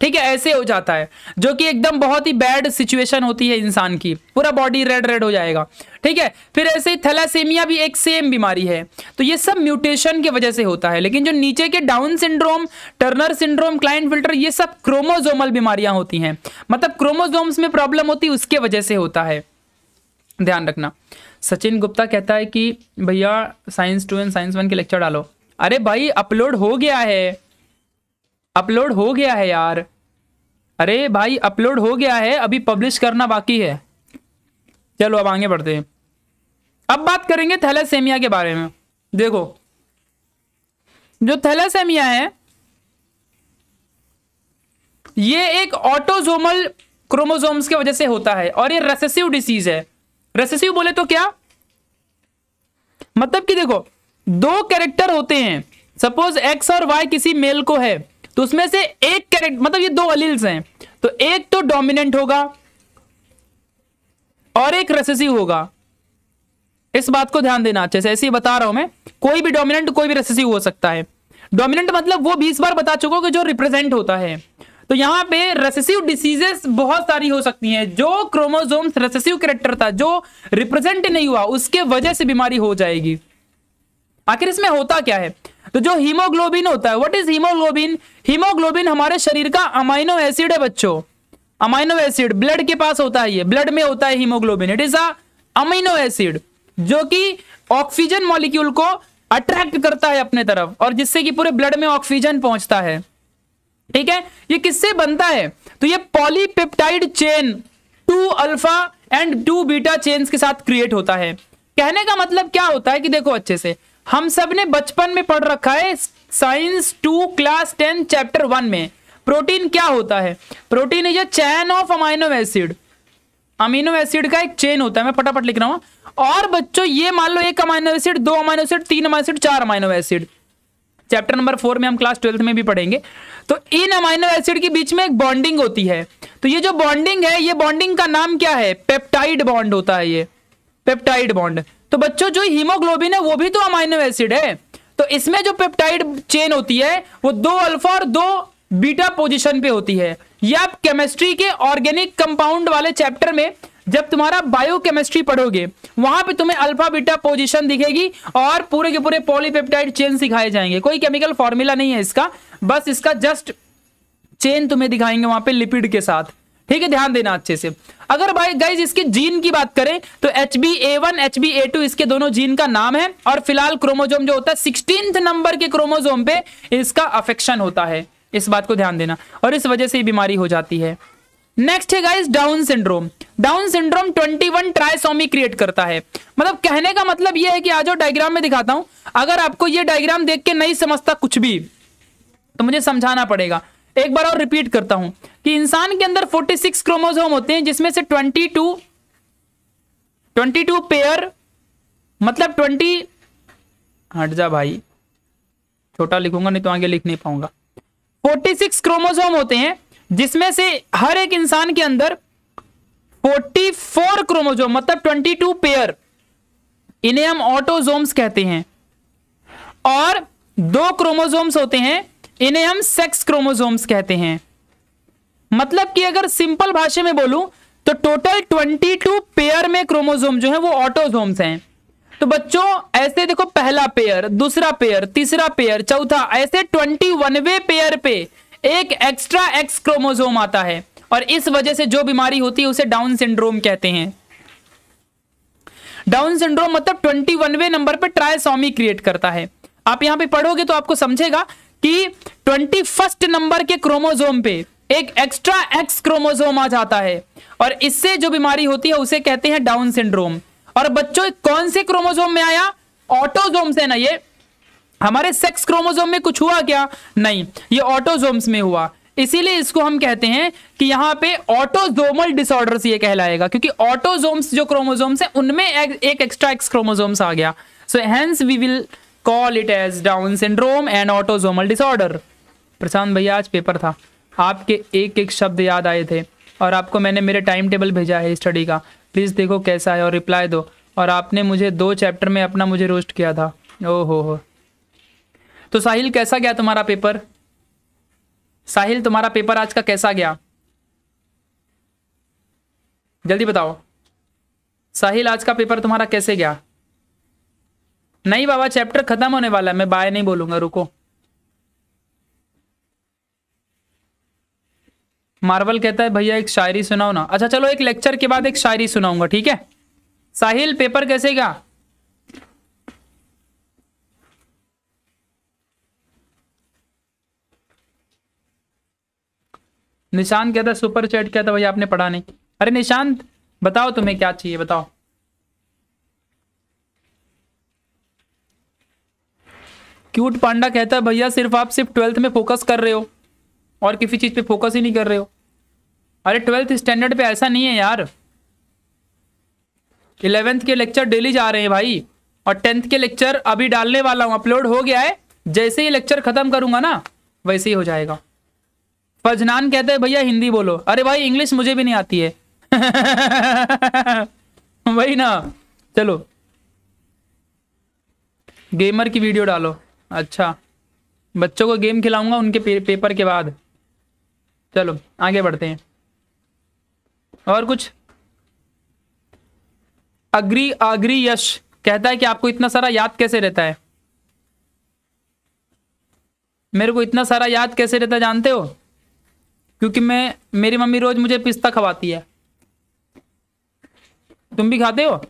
ठीक है ऐसे हो जाता है जो कि एकदम बहुत ही बैड सिचुएशन होती है इंसान की पूरा बॉडी रेड रेड हो जाएगा ठीक है फिर ऐसे ही थैलासेमिया भी एक सेम बीमारी है तो ये सब म्यूटेशन की वजह से होता है लेकिन जो नीचे के Down syndrome Turner syndrome Klinefelter ये सब क्रोमोजोमल बीमारियां होती हैं मतलब क्रोमोजोम्स में प्रॉब्लम होती है उसके वजह से होता है ध्यान रखना सचिन गुप्ता कहता है कि भैया science two and science one के लेक्चर डालो अरे भाई अपलोड हो गया है अपलोड हो गया है यार अरे भाई अपलोड हो गया है अभी पब्लिश करना बाकी है चलो अब आगे बढ़ते हैं अब बात करेंगे थैलासेमिया के बारे में देखो जो थैलासेमिया है ये एक ऑटोजोमल क्रोमोजोम्स की वजह से होता है और ये रेसेसिव डिसीज है रेसेसिव बोले तो क्या मतलब कि देखो दो कैरेक्टर होते हैं सपोज एक्स और वाई किसी मेल को है तो उसमें से एक कैरेक्टर मतलब ये दो अलील्स हैं तो एक तो डोमिनेंट होगा और एक रेसेसिव होगा इस बात को ध्यान देना अच्छे से ऐसे ही बता रहा हूं मैं कोई भी डोमिनेंट कोई भी रेसेसिव हो सकता है डोमिनेंट मतलब वो बीस बार बता चुका हूं कि जो रिप्रेजेंट होता है तो यहाँ पे रेसेसिव डिसीजेस बहुत सारी हो सकती हैं जो क्रोमोजोम्स रेसेसिव करेक्टर था जो रिप्रेजेंट नहीं हुआ उसके वजह से बीमारी हो जाएगी आखिर इसमें होता क्या है तो जो हीमोग्लोबिन होता है व्हाट इज हीमोग्लोबिन हीमोग्लोबिन हमारे शरीर का अमाइनो एसिड है बच्चों अमाइनो एसिड ब्लड के पास होता है ये ब्लड में होता है haemoglobin it is amino acid जो कि ऑक्सीजन मॉलिक्यूल को अट्रैक्ट करता है अपने तरफ और जिससे कि पूरे ब्लड में ऑक्सीजन पहुंचता है ठीक है ये किससे बनता है तो ये polypeptide chain two alpha and two beta chain के साथ क्रिएट होता है कहने का मतलब क्या होता है कि देखो अच्छे से हम सब ने बचपन में पढ़ रखा है science two class ten chapter one में प्रोटीन क्या होता है protein is a chain of amino acid amino acid का एक चेन होता है मैं फटाफट लिख रहा हूँ और बच्चों ये मान लो एक अमाइनो एसिड दो अमाइनो एसिड तीन अमाइनो एसिड चार amino acid chapter number four में हम क्लास ट्वेल्थ में भी पढ़ेंगे तो इन अमाइनो एसिड के बीच में एक बॉन्डिंग होती है तो ये जो बॉन्डिंग है ये बॉन्डिंग का नाम क्या है पेप्टाइड बॉन्ड होता है ये पेप्टाइड बॉन्ड तो बच्चों जो हीमोग्लोबिन है वो भी तो अमाइनो एसिड है तो इसमें जो पेप्टाइड चेन होती है वो दो अल्फा और दो बीटा पोजिशन पे होती है यह आप केमिस्ट्री के ऑर्गेनिक कंपाउंड वाले चैप्टर में जब तुम्हारा बायोकेमिस्ट्री पढ़ोगे वहां पे तुम्हें अल्फा बीटा पोजीशन दिखेगी और पूरे के पूरे पॉलीपेप्टाइड चेन सिखाए जाएंगे कोई केमिकल फॉर्मूला नहीं है इसका बस इसका जस्ट चेन तुम्हें दिखाएंगे वहां पे लिपिड के साथ ठीक है ध्यान देना अच्छे से अगर भाई गाइज इसके जीन की बात करें तो H B A one H B A two इसके दोनों जीन का नाम है और फिलहाल क्रोमोजोम जो होता है सिक्सटीन नंबर के क्रोमोजोम पे इसका अफेक्शन होता है इस बात को ध्यान देना और इस वजह से ये बीमारी हो जाती है नेक्स्ट है guys Down syndrome Down syndrome 21 trisomy create करता है मतलब कहने का मतलब यह है कि आज डायग्राम में दिखाता हूं अगर आपको यह डायग्राम देख के नहीं समझता कुछ भी तो मुझे समझाना पड़ेगा एक बार और रिपीट करता हूं कि इंसान के अंदर 46 क्रोमोजोम होते हैं जिसमें से 22 22 पेयर मतलब 20 हट जा भाई छोटा लिखूंगा नहीं तो आगे लिख नहीं पाऊंगा 46 क्रोमोजोम होते हैं जिसमें से हर एक इंसान के अंदर 44 क्रोमोजोम मतलब 22 पेयर इन्हें हम ऑटोजोम्स कहते हैं और दो क्रोमोजोम्स होते हैं इन्हें हम सेक्स क्रोमोजोम्स कहते हैं मतलब कि अगर सिंपल भाषा में बोलूं तो टोटल 22 पेयर में क्रोमोजोम जो है वो ऑटोजोम्स हैं तो बच्चों ऐसे देखो पहला पेयर दूसरा पेयर तीसरा पेयर चौथा ऐसे ट्वेंटी वनवे पेयर पे एक एक्स्ट्रा एक्स क्रोमोजोम आता है और इस वजह से जो बीमारी होती है उसे डाउन सिंड्रोम कहते हैं डाउन सिंड्रोम मतलब ट्वेंटी वनवे नंबर पर ट्रायसोमी क्रिएट करता है आप यहां पे पढ़ोगे तो आपको समझेगा कि ट्वेंटी फर्स्ट नंबर के क्रोमोजोम पे एक एक्स्ट्रा एक्स क्रोमोजोम आ जाता है और इससे जो बीमारी होती है उसे कहते हैं डाउन सिंड्रोम और बच्चों कौन से क्रोमोजोम में आया ऑटोजोम से ना ये हमारे सेक्स क्रोमोजोम में कुछ हुआ क्या नहीं ये ऑटोजोम्स में हुआ इसीलिए इसको हम कहते हैं कि यहाँ पे ऑटोजोमल डिसऑर्डर्स ये कहलाएगा क्योंकि ऑटोजोम्स जो क्रोमोजोम्स हैं उनमें एक, एक एक्स्ट्रा एक्स क्रोमोजोम्स आ गया so hence we will call it as Down syndrome and autosomal disorder Prashant भैया आज पेपर था आपके एक एक शब्द याद आए थे और आपको मैंने मेरे टाइम टेबल भेजा है स्टडी का प्लीज़ देखो कैसा है और रिप्लाई दो और आपने मुझे दो चैप्टर में अपना मुझे रोस्ट किया था हो हो तो साहिल कैसा गया तुम्हारा पेपर साहिल तुम्हारा पेपर आज का कैसा गया जल्दी बताओ साहिल आज का पेपर तुम्हारा कैसे गया नहीं बाबा चैप्टर खत्म होने वाला है मैं बाय नहीं बोलूंगा रुको मार्वल कहता है भैया एक शायरी सुनाओ ना अच्छा चलो एक लेक्चर के बाद एक शायरी सुनाऊंगा ठीक है साहिल पेपर कैसे गया निशान क्या था सुपर चैट क्या था भैया आपने पढ़ा नहीं अरे निशांत बताओ तुम्हें क्या चाहिए बताओ क्यूट पांडा कहता है भैया सिर्फ आप सिर्फ ट्वेल्थ में फोकस कर रहे हो और किसी चीज़ पे फोकस ही नहीं कर रहे हो अरे ट्वेल्थ स्टैंडर्ड पे ऐसा नहीं है यार इलेवेंथ के लेक्चर डेली जा रहे हैं भाई और टेंथ के लेक्चर अभी डालने वाला हूँ अपलोड हो गया है जैसे ही लेक्चर ख़त्म करूंगा ना वैसे ही हो जाएगा फजनान कहते हैं भैया हिंदी बोलो अरे भाई इंग्लिश मुझे भी नहीं आती है [laughs] वही ना चलो गेमर की वीडियो डालो अच्छा बच्चों को गेम खिलाऊंगा उनके पे, पेपर के बाद चलो आगे बढ़ते हैं और कुछ अग्री अग्री यश कहता है कि आपको इतना सारा याद कैसे रहता है मेरे को इतना सारा याद कैसे रहता जानते हो क्योंकि मैं मेरी मम्मी रोज मुझे पिस्ता खवाती है तुम भी खाते हो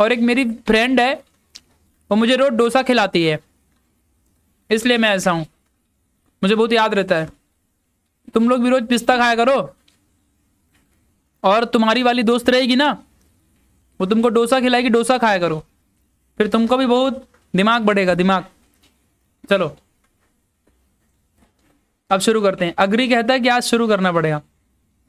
और एक मेरी फ्रेंड है वो मुझे रोज डोसा खिलाती है इसलिए मैं ऐसा हूँ मुझे बहुत याद रहता है तुम लोग भी रोज पिस्ता खाया करो और तुम्हारी वाली दोस्त रहेगी ना वो तुमको डोसा खिलाएगी डोसा खाया करो फिर तुमको भी बहुत दिमाग बढ़ेगा दिमाग चलो अब शुरू करते हैं अग्री कहता है कि आज शुरू करना पड़ेगा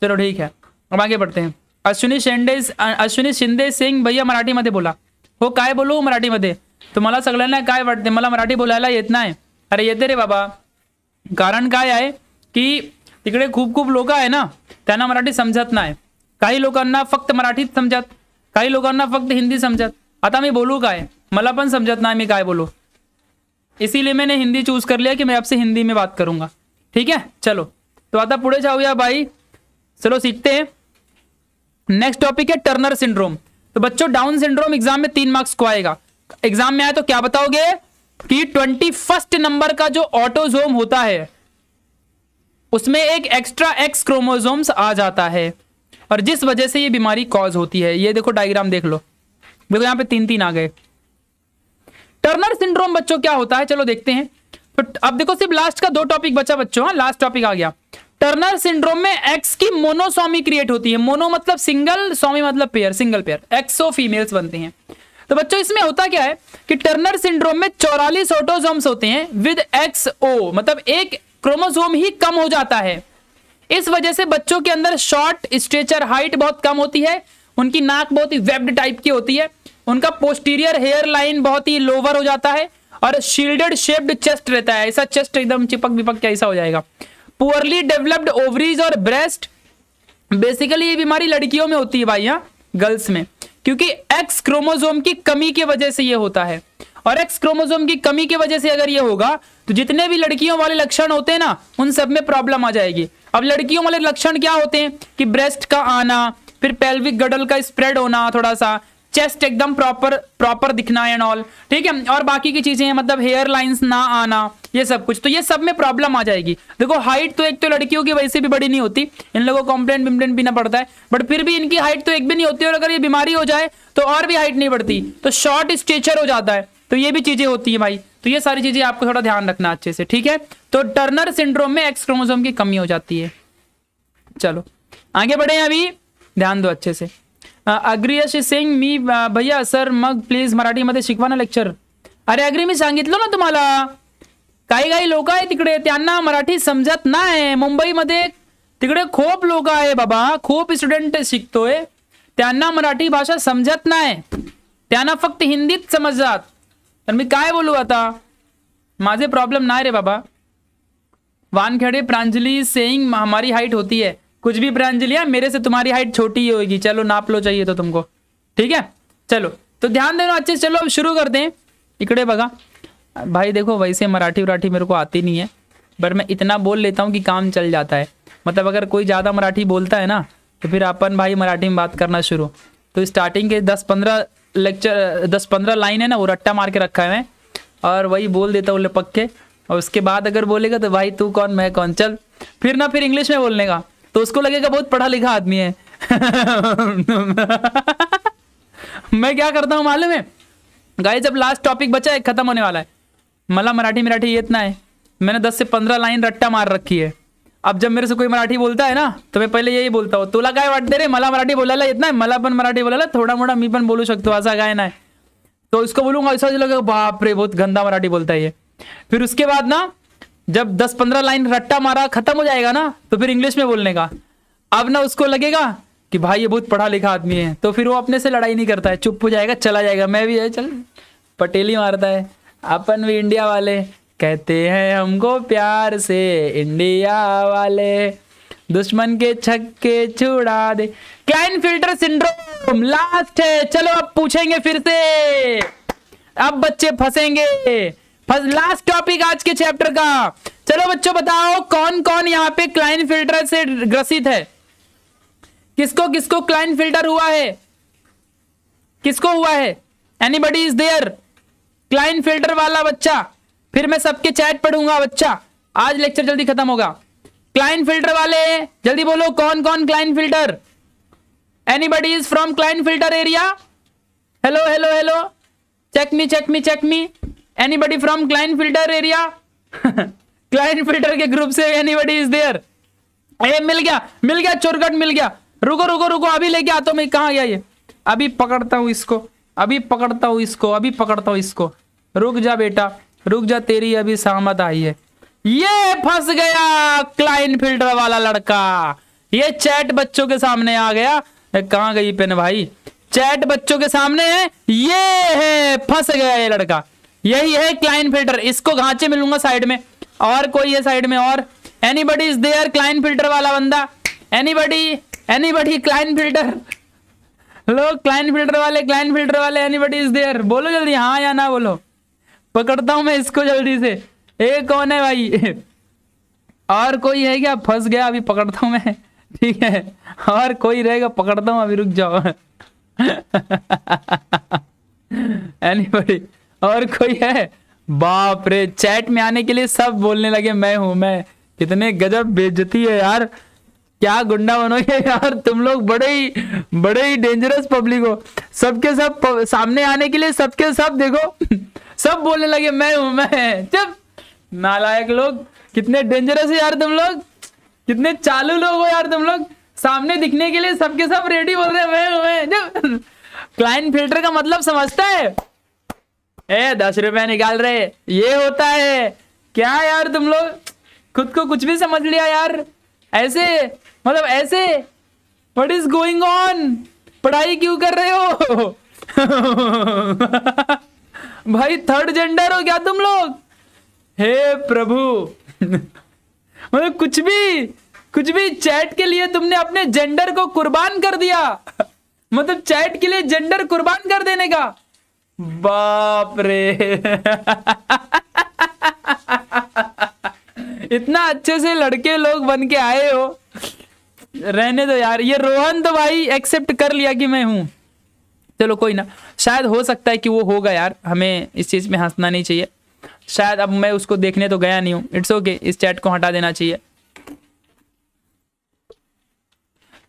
चलो ठीक है अब आगे बढ़ते हैं अश्विनी शेंडे अश्विनी शिंदे सिंह भैया मराठी मध्य बोला हो काय बोलू मराठीमध्ये तुम्हाला सगळ्यांना काय वाटते मला मराठी बोलायला येत नाही अरे येते रे बाबा कारण काय आहे की तिकडे खूप खूप लोक आहे ना त्यांना मराठी समजत नाही काही लोकांना फक्त मराठीत समजत काही लोकांना फक्त हिंदी समजत आता मी बोलू काय मला पण समजत नाही मी काय बोलू इसीलिए मैंने हिंदी चूज़ कर लिया कि मैं आपसे हिंदी में बात करूंगा ठीक है चलो तो आता जाओ यार भाई चलो सीखते हैं नेक्स्ट टॉपिक है टर्नर सिंड्रोम तो बच्चों डाउन सिंड्रोम एग्जाम में तीन मार्क्स को आएगा एग्जाम में आए तो क्या बताओगे कि ट्वेंटी फर्स्ट नंबर का जो ऑटोजोम होता है उसमें एक एक्स्ट्रा एक्स क्रोमोजोम्स आ जाता है और जिस वजह से ये बीमारी कॉज होती है ये देखो डायग्राम देख लो देखो यहां पे तीन तीन आ गए टर्नर सिंड्रोम बच्चों क्या होता है चलो देखते हैं तो अब देखो सिर्फ लास्ट का दो टॉपिक बचा बच्चों लास्ट हाँ, टॉपिक आ गया टर्नर सिंड्रोम में एक्स की मोनोसोमी क्रिएट होती है मोनो मतलब सिंगल सोमी मतलब pair single pair XO females बनते हैं तो बच्चों इसमें होता क्या है कि टर्नर सिंड्रोम में चौरालीस ऑटोजोम्स होते हैं विद एक्स ओ मतलब एक क्रोमोजोम ही कम हो जाता है इस वजह से बच्चों के अंदर शॉर्ट स्ट्रेचर हाइट बहुत कम होती है उनकी नाक बहुत ही वेब्ड टाइप की होती है उनका पोस्टीरियर हेयर लाइन बहुत ही लोवर हो जाता है और शील्डेड शेप्ड चेस्ट रहता है ऐसा चेस्ट एकदम चिपक विपक के ऐसा हो जाएगा पुअरली डेवलप्ड ओवरीज और ब्रेस्ट बेसिकली ये बीमारी लड़कियों में होती है भाई यहाँ गर्ल्स में क्योंकि एक्स क्रोमोजोम की कमी की वजह से ये होता है और एक्स क्रोमोजोम की कमी की वजह से अगर ये होगा तो जितने भी लड़कियों वाले लक्षण होते हैं ना उन सब में प्रॉब्लम आ जाएगी अब लड़कियों वाले लक्षण क्या होते हैं कि ब्रेस्ट का आना फिर पेल्विक गडल का स्प्रेड होना थोड़ा सा चेस्ट एकदम प्रॉपर प्रॉपर दिखना एंड ऑल ठीक है और बाकी की चीजें मतलब हेयर लाइन्स ना आना ये सब कुछ तो ये सब में प्रॉब्लम आ जाएगी देखो हाइट तो एक तो लड़कियों की वैसे भी बड़ी नहीं होती इन लोगों को कॉम्प्लेन विम्प्लेन ना पड़ता है बट फिर भी इनकी हाइट तो एक भी नहीं होती और अगर ये बीमारी हो जाए तो और भी हाइट नहीं बढ़ती तो शॉर्ट स्टेचर हो जाता है तो ये भी चीजें होती है भाई तो ये सारी चीजें आपको थोड़ा ध्यान रखना अच्छे से ठीक है तो टर्नर सिंड्रोम में एक्स क्रोमोसोम की कमी हो जाती है चलो आगे बढ़े अभी ध्यान दो अच्छे से अग्रियश सिंग मी भैया सर मग प्लीज मराठी मराठीमध्ये शिकवा ना लेक्चर अरे अग्री मी सांगितलं ना तुम्हाला काही काही लोक आहे तिकडे त्यांना मराठी समजत नाही मुंबईमध्ये तिकडे खूप लोक आहे बाबा खूप स्टुडंट शिकतोय त्यांना मराठी भाषा समजत नाही त्यांना फक्त हिंदीत समजतात तर मी काय बोलू आता माझे प्रॉब्लम नाही रे बाबा वानखेड़े प्रांजलि सेइंग हमारी हाइट होती है कुछ भी प्रांजलिया मेरे से तुम्हारी हाइट छोटी ही होगी चलो नाप लो चाहिए तो तुमको ठीक है चलो तो ध्यान देना अच्छे से चलो अब शुरू करते हैं इकड़े बगा भाई देखो वैसे मराठी वराठी मेरे को आती नहीं है बट मैं इतना बोल लेता हूँ कि काम चल जाता है मतलब अगर कोई ज़्यादा मराठी बोलता है ना तो फिर अपन भाई मराठी में बात करना शुरू तो स्टार्टिंग के दस पंद्रह लेक्चर दस पंद्रह लाइन है ना वो रट्टा मार के रखा है मैं और वही बोल देता हूँ लपक के और उसके बाद अगर बोलेगा तो भाई तू कौन मैं कौन चल फिर ना फिर इंग्लिश में बोलने का तो उसको लगेगा बहुत पढ़ा लिखा आदमी है [laughs] मैं क्या करता हूं मालूम है गाय जब लास्ट टॉपिक बचा है खत्म होने वाला है मला मराठी मराठी ये इतना है मैंने दस से पंद्रह लाइन रट्टा मार रखी है अब जब मेरे से कोई मराठी बोलता है ना तो मैं पहले यही बोलता हूँ तुला काय वाटते रे मला मराठी बोलायला इतना है मला पण मराठी बोलायला थोडा मोड़ा मी पन बोलू सकते असा गाय ना तो इसको बोलूंगा ऐसा बाप रे बहुत गंदा मराठी बोलता है फिर उसके बाद ना जब 10-15 लाइन रट्टा मारा खत्म हो जाएगा ना तो फिर इंग्लिश में बोलने का अब ना उसको लगेगा कि भाई ये बहुत पढ़ा लिखा आदमी है तो फिर वो अपने से लड़ाई नहीं करता है चुप हो जाएगा चला जाएगा मैं भी है चल पटेली मारता है अपन भी इंडिया वाले कहते हैं हमको प्यार से इंडिया वाले दुश्मन के छक्के छुड़ा दे क्लाइन फिल्टर सिंड्रोम लास्ट है चलो अब पूछेंगे फिर से अब बच्चे फंसेंगे लास्ट टॉपिक आज के चैप्टर का चलो बच्चों बताओ कौन कौन यहाँ पे क्लाइन फिल्टर से ग्रसित है किसको किसको क्लाइन फिल्टर हुआ है किसको हुआ है anybody is there Klinefelter वाला बच्चा फिर मैं सबके चैट पढ़ूंगा बच्चा आज लेक्चर जल्दी खत्म होगा क्लाइन फिल्टर वाले जल्दी बोलो कौन कौन Klinefelter anybody is from Klinefelter area hello hello hello check me check me check me anybody from Klinefelter area Klinefelter के ग्रुप से एनीबडी इज देयर ए मिल गया मिल गया चोरगट मिल गया रुको रुको रुको अभी लेके आता हूँ मैं कहाँ गया ये अभी पकड़ता हूं इसको अभी पकड़ता हूं इसको अभी पकड़ता हूं इसको रुक जा बेटा रुक जा तेरी अभी सहमत आई है ये फंस गया क्लाइन फिल्टर वाला लड़का ये चैट बच्चों के सामने आ गया कहाँ गई पेन भाई चैट बच्चों के सामने है ये है फंस गया ये लड़का यही है क्लाइन फिल्टर इसको घाचे मिलूंगा साइड में और कोई है साइड में और anybody is there Klinefelter वाला बंदा anybody anybody Klinefelter लोग क्लाइन फिल्टर वाले क्लाइन फिल्टर वाले एनी बडी इज देयर बोलो जल्दी हाँ या ना बोलो पकड़ता हूं मैं इसको जल्दी से ए कौन है भाई और कोई है क्या फंस गया अभी पकड़ता हूं मैं ठीक है और कोई रहेगा पकड़ता हूं अभी रुक जाओ एनी [laughs] बडी और कोई है बाप रे चैट में आने के लिए सब बोलने लगे मैं हूं मैं कितने गजब बेजती है यार क्या गुंडा बनोगे यार तुम लोग बड़े ही बड़े ही डेंजरस पब्लिक हो सबके सब, सब सामने आने के लिए सबके सब देखो सब बोलने लगे मैं हूं मैं चुप नालायक लोग कितने डेंजरस है यार तुम लोग कितने चालू लोग हो यार तुम लोग सामने दिखने के लिए सबके सब रेडी बोल रहे हैं मैं हूं मैं जब क्लाइंट फिल्टर का मतलब समझता है ए दस रुपया निकाल रहे ये होता है क्या यार तुम लोग खुद को कुछ भी समझ लिया यार ऐसे मतलब ऐसे वट इज गोइंग ऑन पढ़ाई क्यों कर रहे हो [laughs] भाई थर्ड जेंडर हो क्या तुम लोग हे प्रभु [laughs] मतलब कुछ भी कुछ भी चैट के लिए तुमने अपने जेंडर को कुर्बान कर दिया मतलब चैट के लिए जेंडर कुर्बान कर देने का बाप रे इतना अच्छे से लड़के लोग बन के आए हो रहने दो यार ये रोहन तो भाई एक्सेप्ट कर लिया कि मैं हूं चलो कोई ना शायद हो सकता है कि वो होगा यार हमें इस चीज़ में हंसना नहीं चाहिए शायद अब मैं उसको देखने तो गया नहीं हूं इट्स ओके okay, इस चैट को हटा देना चाहिए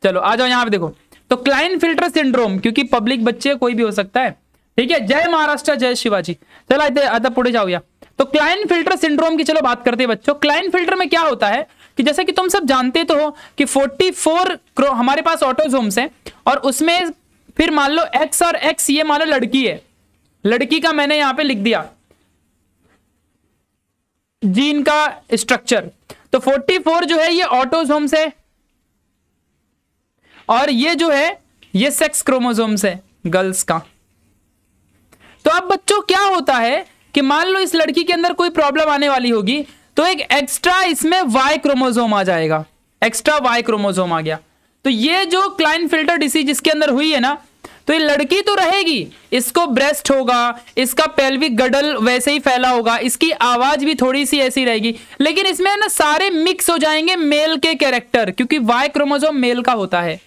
चलो आ जाओ यहां पे देखो तो क्लाइन फिल्टर सिंड्रोम क्योंकि पब्लिक बच्चे कोई भी हो सकता है ठीक है जय महाराष्ट्र जय शिवाजी चलो आता पुढे जाऊया तो क्लाइन फिल्टर सिंड्रोम की चलो बात करते हैं बच्चों क्लाइन फिल्टर में क्या होता है कि जैसे कि तुम सब जानते तो हो कि 44 हमारे पास ऑटोजोम्स हैं और उसमें फिर मान लो एक्स और एक्स ये मान लो लड़की है लड़की का मैंने यहां पे लिख दिया जीन का स्ट्रक्चर तो 44 जो है ये ऑटोजोम्स है और ये जो है ये सेक्स क्रोमोजोम्स है गर्ल्स का तो अब बच्चों क्या होता है कि मान लो इस लड़की के अंदर कोई प्रॉब्लम आने वाली होगी तो एक एक्स्ट्रा इसमें वाई क्रोमोजोम आ जाएगा एक्स्ट्रा वाई क्रोमोजोम आ गया तो ये जो क्लाइन फिल्टर डिसीज इसके अंदर हुई है ना तो ये लड़की तो रहेगी इसको ब्रेस्ट होगा इसका पेल्विक गडल वैसे ही फैला होगा इसकी आवाज भी थोड़ी सी ऐसी रहेगी लेकिन इसमें ना सारे मिक्स हो जाएंगे मेल के कैरेक्टर क्योंकि वाई क्रोमोजोम मेल का होता है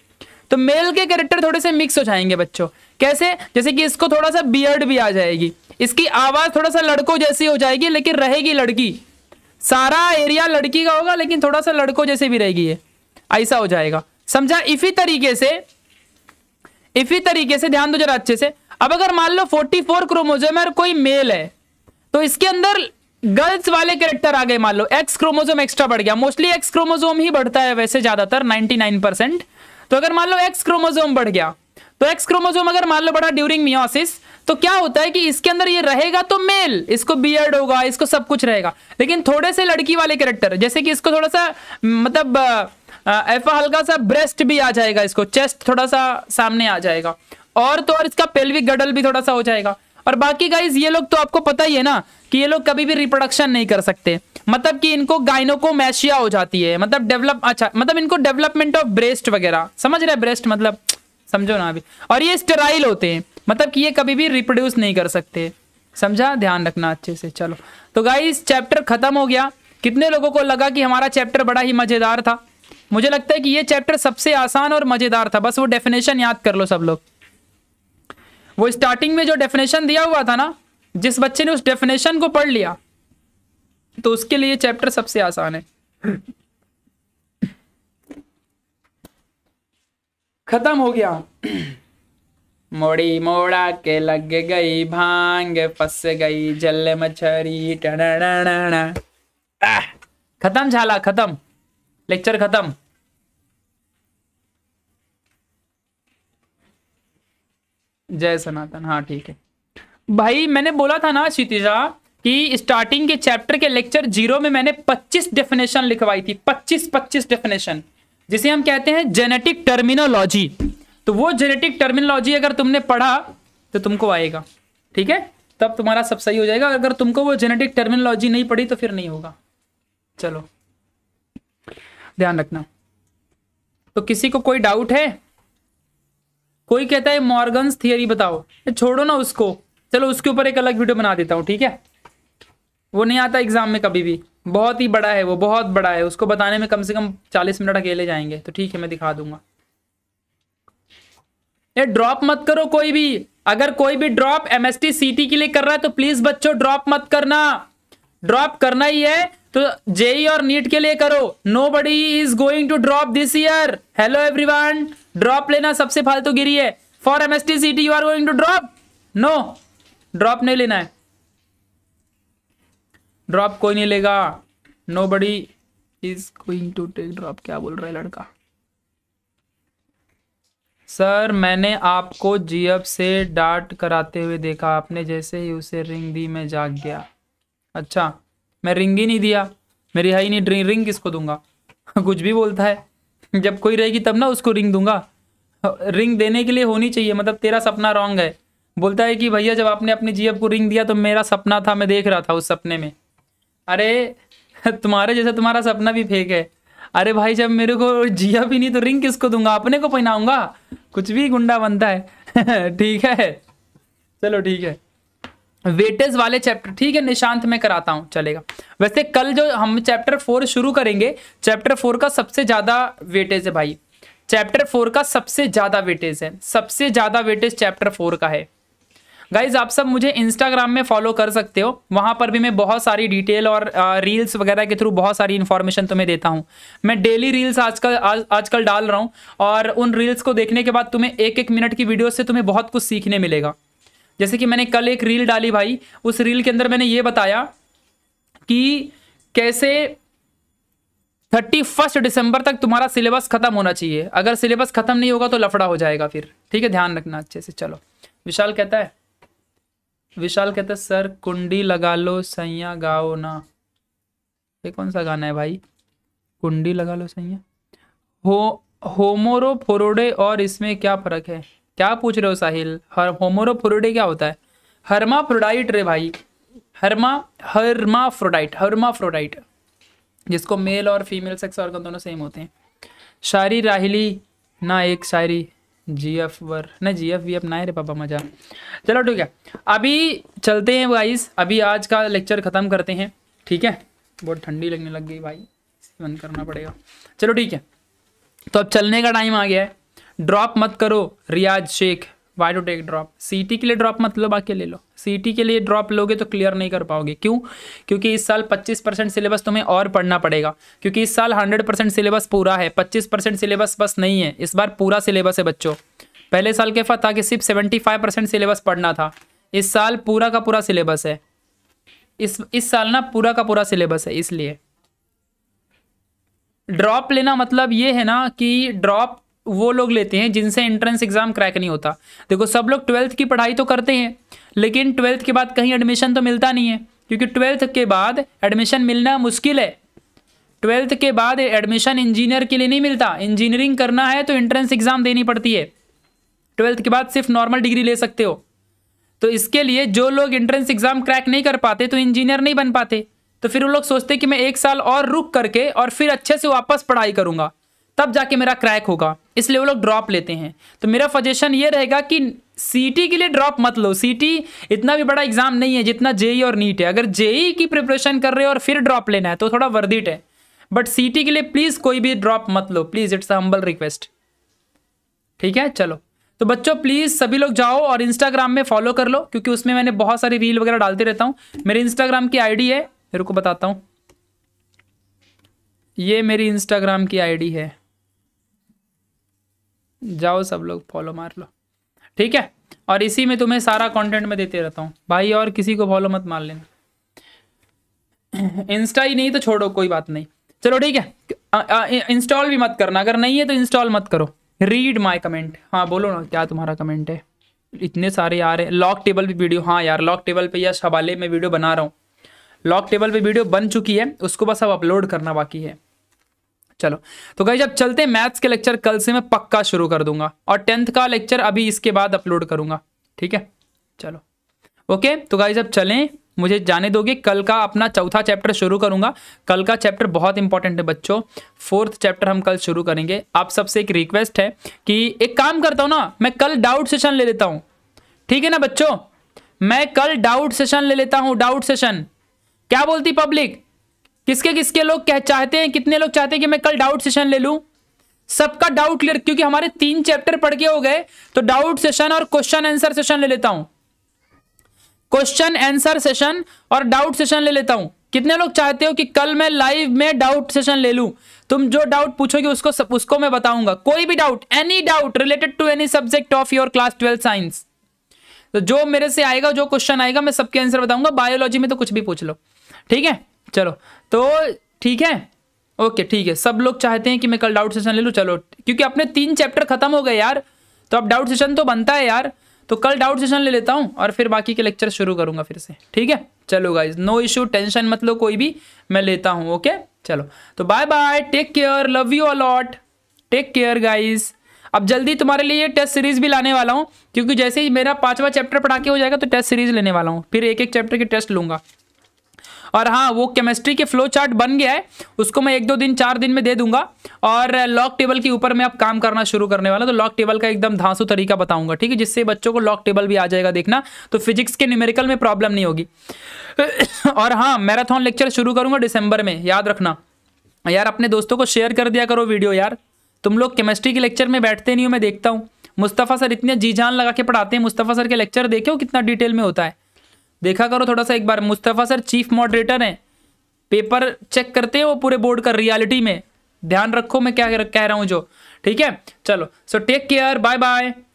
तो मेल के कैरेक्टर थोड़े से मिक्स हो जाएंगे बच्चों कैसे जैसे कि इसको थोड़ा सा बियर्ड भी आ जाएगी इसकी आवाज़ थोड़ा सा लड़कों जैसी हो जाएगी लेकिन रहेगी लड़की सारा एरिया लड़की का होगा लेकिन थोड़ा सा लड़कों जैसे भी रहेगी ये ऐसा हो जाएगा समझा इसी तरीके से इसी तरीके से ध्यान दो जरा अच्छे से अब अगर मान लो 44 फोर क्रोमोजोम और कोई मेल है तो इसके अंदर गर्ल्स वाले कैरेक्टर आ गए मान लो एक्स क्रोमोजोम एक्स्ट्रा बढ़ गया मोस्टली एक्स क्रोमोजोम ही बढ़ता है वैसे ज्यादातर 99 परसेंट तो अगर मान लो एक्स क्रोमोजोम बढ़ गया तो एक्स क्रोमोजोम अगर मान लो बड़ा ड्यूरिंग मियोसिस तो क्या होता है कि इसके अंदर ये रहेगा तो मेल इसको बियर्ड होगा इसको सब कुछ रहेगा लेकिन थोड़े से लड़की वाले कैरेक्टर जैसे कि इसको थोड़ा सा मतलब ऐसा हल्का सा ब्रेस्ट भी आ जाएगा इसको चेस्ट थोड़ा सा सामने आ जाएगा और तो और इसका पेल्विक गडल भी थोड़ा सा हो जाएगा और बाकी गाइज ये लोग तो आपको पता ही है ना कि ये लोग कभी भी रिप्रोडक्शन नहीं कर सकते मतलब कि इनको गायनों को मैशिया हो जाती है मतलब डेवलप अच्छा मतलब इनको डेवलपमेंट ऑफ ब्रेस्ट वगैरह समझ रहे ब्रेस्ट मतलब समझो ना अभी और ये स्टेराइल होते हैं मतलब कि ये कभी भी रिप्रोड्यूस नहीं कर सकते समझा ध्यान रखना अच्छे से चलो तो गाइस चैप्टर खत्म हो गया कितने लोगों को लगा कि हमारा चैप्टर बड़ा ही मज़ेदार था मुझे लगता है कि ये चैप्टर सबसे आसान और मज़ेदार था बस वो डेफिनेशन याद कर लो सब लोग वो स्टार्टिंग में जो डेफिनेशन दिया हुआ था ना जिस बच्चे ने उस डेफिनेशन को पढ़ लिया तो उसके लिए चैप्टर सबसे आसान है खत्म हो गया मोड़ी मोड़ा के लग गई भांग फस गई जल मछरी खत्म झाला खत्म लेक्चर खत्म जय सनातन हाँ ठीक है भाई मैंने बोला था ना क्षितिजा कि स्टार्टिंग के चैप्टर के लेक्चर जीरो में मैंने 25 डेफिनेशन लिखवाई थी 25 25 डेफिनेशन जिसे हम कहते हैं जेनेटिक टर्मिनोलॉजी तो वो जेनेटिक टर्मिनोलॉजी अगर तुमने पढ़ा तो तुमको आएगा ठीक है तब तुम्हारा सब सही हो जाएगा अगर तुमको वो जेनेटिक टर्मिनोलॉजी नहीं पढ़ी तो फिर नहीं होगा चलो ध्यान रखना तो किसी को कोई डाउट है कोई कहता है मॉर्गन्स थियरी बताओ छोड़ो ना उसको चलो उसके ऊपर एक अलग वीडियो बना देता हूँ ठीक है वो नहीं आता एग्ज़ाम में कभी भी बहुत ही बड़ा है वो बहुत बड़ा है उसको बताने में कम से कम चालीस मिनट अकेले जाएंगे तो ठीक है मैं दिखा दूंगा ये ड्रॉप मत करो कोई भी अगर कोई भी drop M S C T के लिए कर रहा है तो प्लीज़ बच्चों ड्रॉप मत करना ड्रॉप करना ही है तो जेई e और नीट के लिए करो nobody is going to drop this year hello one drop लेना सबसे फालतू गिरी है for M S T C T you are going to drop no drop नहीं लेना है ड्रॉप कोई नहीं लेगा nobody is going to take drop क्या बोल रहा है लड़का सर मैंने आपको जीएफ से डांट कराते हुए देखा आपने जैसे ही उसे रिंग दी मैं जाग गया अच्छा मैं रिंग ही नहीं दिया मेरी हाई नहीं ड्रिंग रिंग किसको दूंगा [laughs] कुछ भी बोलता है जब कोई रहेगी तब ना उसको रिंग दूंगा रिंग देने के लिए होनी चाहिए मतलब तेरा सपना रॉन्ग है बोलता है कि भैया जब आपने अपनी जीएफ को रिंग दिया तो मेरा सपना था मैं देख रहा था उस सपने में अरे [laughs] तुम्हारे जैसे तुम्हारा सपना भी फेक है अरे भाई जब मेरे को जिया भी नहीं तो रिंग किसको दूंगा अपने को पहनाऊंगा कुछ भी गुंडा बनता है [laughs] ठीक है चलो ठीक है वेटेज वाले चैप्टर ठीक है निशांत में कराता हूँ चलेगा वैसे कल जो हम चैप्टर फोर शुरू करेंगे चैप्टर फोर का सबसे ज़्यादा वेटेज है भाई चैप्टर फोर का सबसे ज़्यादा वेटेज है सबसे ज़्यादा वेटेज चैप्टर फोर का है गाइज आप सब मुझे इंस्टाग्राम में फॉलो कर सकते हो वहाँ पर भी मैं बहुत सारी डिटेल और रील्स वगैरह के थ्रू बहुत सारी इन्फॉर्मेशन तुम्हें देता हूँ मैं डेली रील्स आजकल आज, आजकल डाल रहा हूँ और उन रील्स को देखने के बाद तुम्हें एक एक मिनट की वीडियो से तुम्हें बहुत कुछ सीखने मिलेगा जैसे कि मैंने कल एक रील डाली भाई उस रील के अंदर मैंने ये बताया कि कैसे थर्टी फर्स्ट दिसंबर तक तुम्हारा सिलेबस खत्म होना चाहिए अगर सिलेबस खत्म नहीं होगा तो लफड़ा हो जाएगा फिर ठीक है ध्यान रखना अच्छे से चलो विशाल कहता है विशाल कहते सर कुंडी लगा लो सैया गाओ ना ये कौन सा गाना है भाई कुंडी लगा लो सैया हो होमोरो फोरोडे और इसमें क्या फ़र्क है क्या पूछ रहे हो साहिल हर होमोरो फोरोडे क्या होता है हरमा फ्रोडाइट रे भाई हरमा हरमा फ्रोडाइट हरमा फ्रोडाइट जिसको मेल और फीमेल सेक्स ऑर्गन दोनों सेम होते हैं शायरी राहिली ना एक शायरी जी एफ वर नहीं जी एफ वी एफ ना है रे पापा मजा चलो ठीक है अभी चलते हैं वाइस अभी आज का लेक्चर ख़त्म करते हैं ठीक है बहुत ठंडी लगने लग गई भाई बंद करना पड़ेगा चलो ठीक है तो अब चलने का टाइम आ गया है ड्रॉप मत करो Riyaz Shaikh Y dot take drop C के लिए ड्रॉप मतलब आके ले लो सी के लिए ड्रॉप लोगे तो क्लियर नहीं कर पाओगे क्यों क्योंकि इस साल 25 परसेंट सिलेबस तुम्हें और पढ़ना पड़ेगा क्योंकि इस साल 100 परसेंट सिलेबस पूरा है 25 परसेंट सिलेबस बस नहीं है इस बार पूरा सिलेबस है बच्चों पहले साल के था कि सिर्फ सेवेंटी परसेंट सिलेबस पढ़ना था इस साल पूरा का पूरा सिलेबस है इस इस साल ना पूरा का पूरा सिलेबस है इसलिए ड्रॉप लेना मतलब ये है ना कि ड्रॉप वो लोग लेते हैं जिनसे एंट्रेंस एग्ज़ाम क्रैक नहीं होता देखो सब लोग ट्वेल्थ की पढ़ाई तो करते हैं लेकिन ट्वेल्थ के बाद कहीं एडमिशन तो मिलता नहीं है क्योंकि ट्वेल्थ के बाद एडमिशन मिलना मुश्किल है ट्वेल्थ के बाद एडमिशन इंजीनियर के लिए नहीं मिलता इंजीनियरिंग करना है तो एंट्रेंस एग्ज़ाम देनी पड़ती है ट्वेल्थ के बाद सिर्फ नॉर्मल डिग्री ले सकते हो तो इसके लिए जो लोग एंट्रेंस एग्ज़ाम क्रैक नहीं कर पाते तो इंजीनियर नहीं बन पाते तो फिर वो लोग सोचते कि मैं एक साल और रुक करके और फिर अच्छे से वापस पढ़ाई करूंगा तब जाके मेरा क्रैक होगा इसलिए वो लोग ड्रॉप लेते हैं तो मेरा सजेशन ये रहेगा कि सीटी के लिए ड्रॉप मत लो सीटी इतना भी बड़ा एग्जाम नहीं है जितना जेई e और नीट है अगर जेई e की प्रिपरेशन कर रहे हो और फिर ड्रॉप लेना है तो थोड़ा वर्दिट है बट सीटी के लिए प्लीज़ कोई भी ड्रॉप मत लो please it's humble humble request ठीक है चलो तो बच्चों प्लीज़ सभी लोग जाओ और इंस्टाग्राम में फॉलो कर लो क्योंकि उसमें मैंने बहुत सारी रील वगैरह डालते रहता हूँ मेरे इंस्टाग्राम की आईडी है मेरे को बताता हूँ ये मेरी इंस्टाग्राम की आईडी है जाओ सब लोग फॉलो मार लो ठीक है और इसी में तुम्हें सारा कंटेंट में देते रहता हूँ भाई और किसी को फॉलो मत मार लेना इंस्टा ही नहीं तो छोड़ो कोई बात नहीं चलो ठीक है इंस्टॉल भी मत करना अगर नहीं है तो इंस्टॉल मत करो रीड माय कमेंट हाँ बोलो ना क्या तुम्हारा कमेंट है इतने सारे आ रहे हैं लॉक टेबल पर वीडियो हाँ यार लॉक टेबल पर यश हवाले में वीडियो बना रहा हूँ लॉक टेबल पर वीडियो बन चुकी है उसको बस अब अपलोड करना बाकी है चलो तो गाइज अब चलते हैं मैथ्स के लेक्चर कल से मैं पक्का शुरू कर दूंगा और टेंथ का लेक्चर अभी इसके बाद अपलोड करूंगा ठीक है चलो ओके तो गाइज अब चलें मुझे जाने दोगे कल का अपना चौथा चैप्टर शुरू करूंगा कल का चैप्टर बहुत इंपॉर्टेंट है बच्चों फोर्थ चैप्टर हम कल शुरू करेंगे आप सबसे एक रिक्वेस्ट है कि एक काम करता हूँ ना मैं कल डाउट सेशन ले लेता हूँ ठीक है ना बच्चों मैं कल डाउट सेशन ले लेता हूँ डाउट सेशन क्या बोलती पब्लिक किसके किसके लोग कह चाहते हैं कितने लोग चाहते हैं कि मैं कल डाउट सेशन ले लूं सबका डाउट क्लियर क्योंकि हमारे तीन चैप्टर पढ़ के हो गए तो डाउट सेशन और क्वेश्चन आंसर सेशन ले लेता हूं क्वेश्चन आंसर सेशन और डाउट सेशन ले लेता हूं कितने लोग चाहते हो कि कल मैं लाइव में डाउट सेशन ले लूँ तुम जो डाउट पूछोगे उसको सब, उसको मैं बताऊंगा कोई भी doubt any doubt related to any subject of your class twelfth science तो जो मेरे से आएगा जो क्वेश्चन आएगा मैं सबके आंसर बताऊंगा बायोलॉजी में तो कुछ भी पूछ लो ठीक है चलो तो ठीक है ओके ठीक है सब लोग चाहते हैं कि मैं कल डाउट सेशन ले लूँ चलो क्योंकि अपने तीन चैप्टर खत्म हो गए यार तो अब डाउट सेशन तो बनता है यार तो कल डाउट सेशन ले लेता हूँ और फिर बाकी के लेक्चर शुरू करूंगा फिर से ठीक है चलो गाइज नो इशू टेंशन मत लो कोई भी मैं लेता हूँ ओके चलो तो bye bye take care love you a lot take care guys अब जल्दी तुम्हारे लिए टेस्ट सीरीज भी लाने वाला हूँ क्योंकि जैसे ही मेरा पांचवा चैप्टर पढ़ा के हो जाएगा तो टेस्ट सीरीज लेने वाला हूँ फिर एक एक चैप्टर के टेस्ट लूंगा और हाँ वो केमिस्ट्री के फ्लो चार्ट बन गया है उसको मैं एक दो दिन चार दिन में दे दूंगा और लॉक टेबल के ऊपर मैं अब काम करना शुरू करने वाला तो लॉक टेबल का एकदम धांसू तरीका बताऊंगा ठीक है जिससे बच्चों को लॉक टेबल भी आ जाएगा देखना तो फिजिक्स के न्यूमेरिकल में प्रॉब्लम नहीं होगी [coughs] और हाँ मैराथन लेक्चर शुरू करूंगा दिसंबर में याद रखना यार अपने दोस्तों को शेयर कर दिया करो वीडियो यार तुम लोग केमिस्ट्री के लेक्चर में बैठते नहीं हो मैं देखता हूँ मुस्तफ़ा सर इतने जी जान लगा के पढ़ाते हैं मुस्तफ़ा सर के लेक्चर देखे हो कितना डिटेल में होता है देखा करो थोड़ा सा एक बार मुस्तफ़ा सर चीफ मॉडरेटर हैं पेपर चेक करते हैं वो पूरे बोर्ड का रियलिटी में ध्यान रखो मैं क्या कह रहा हूँ जो ठीक है चलो so take care bye bye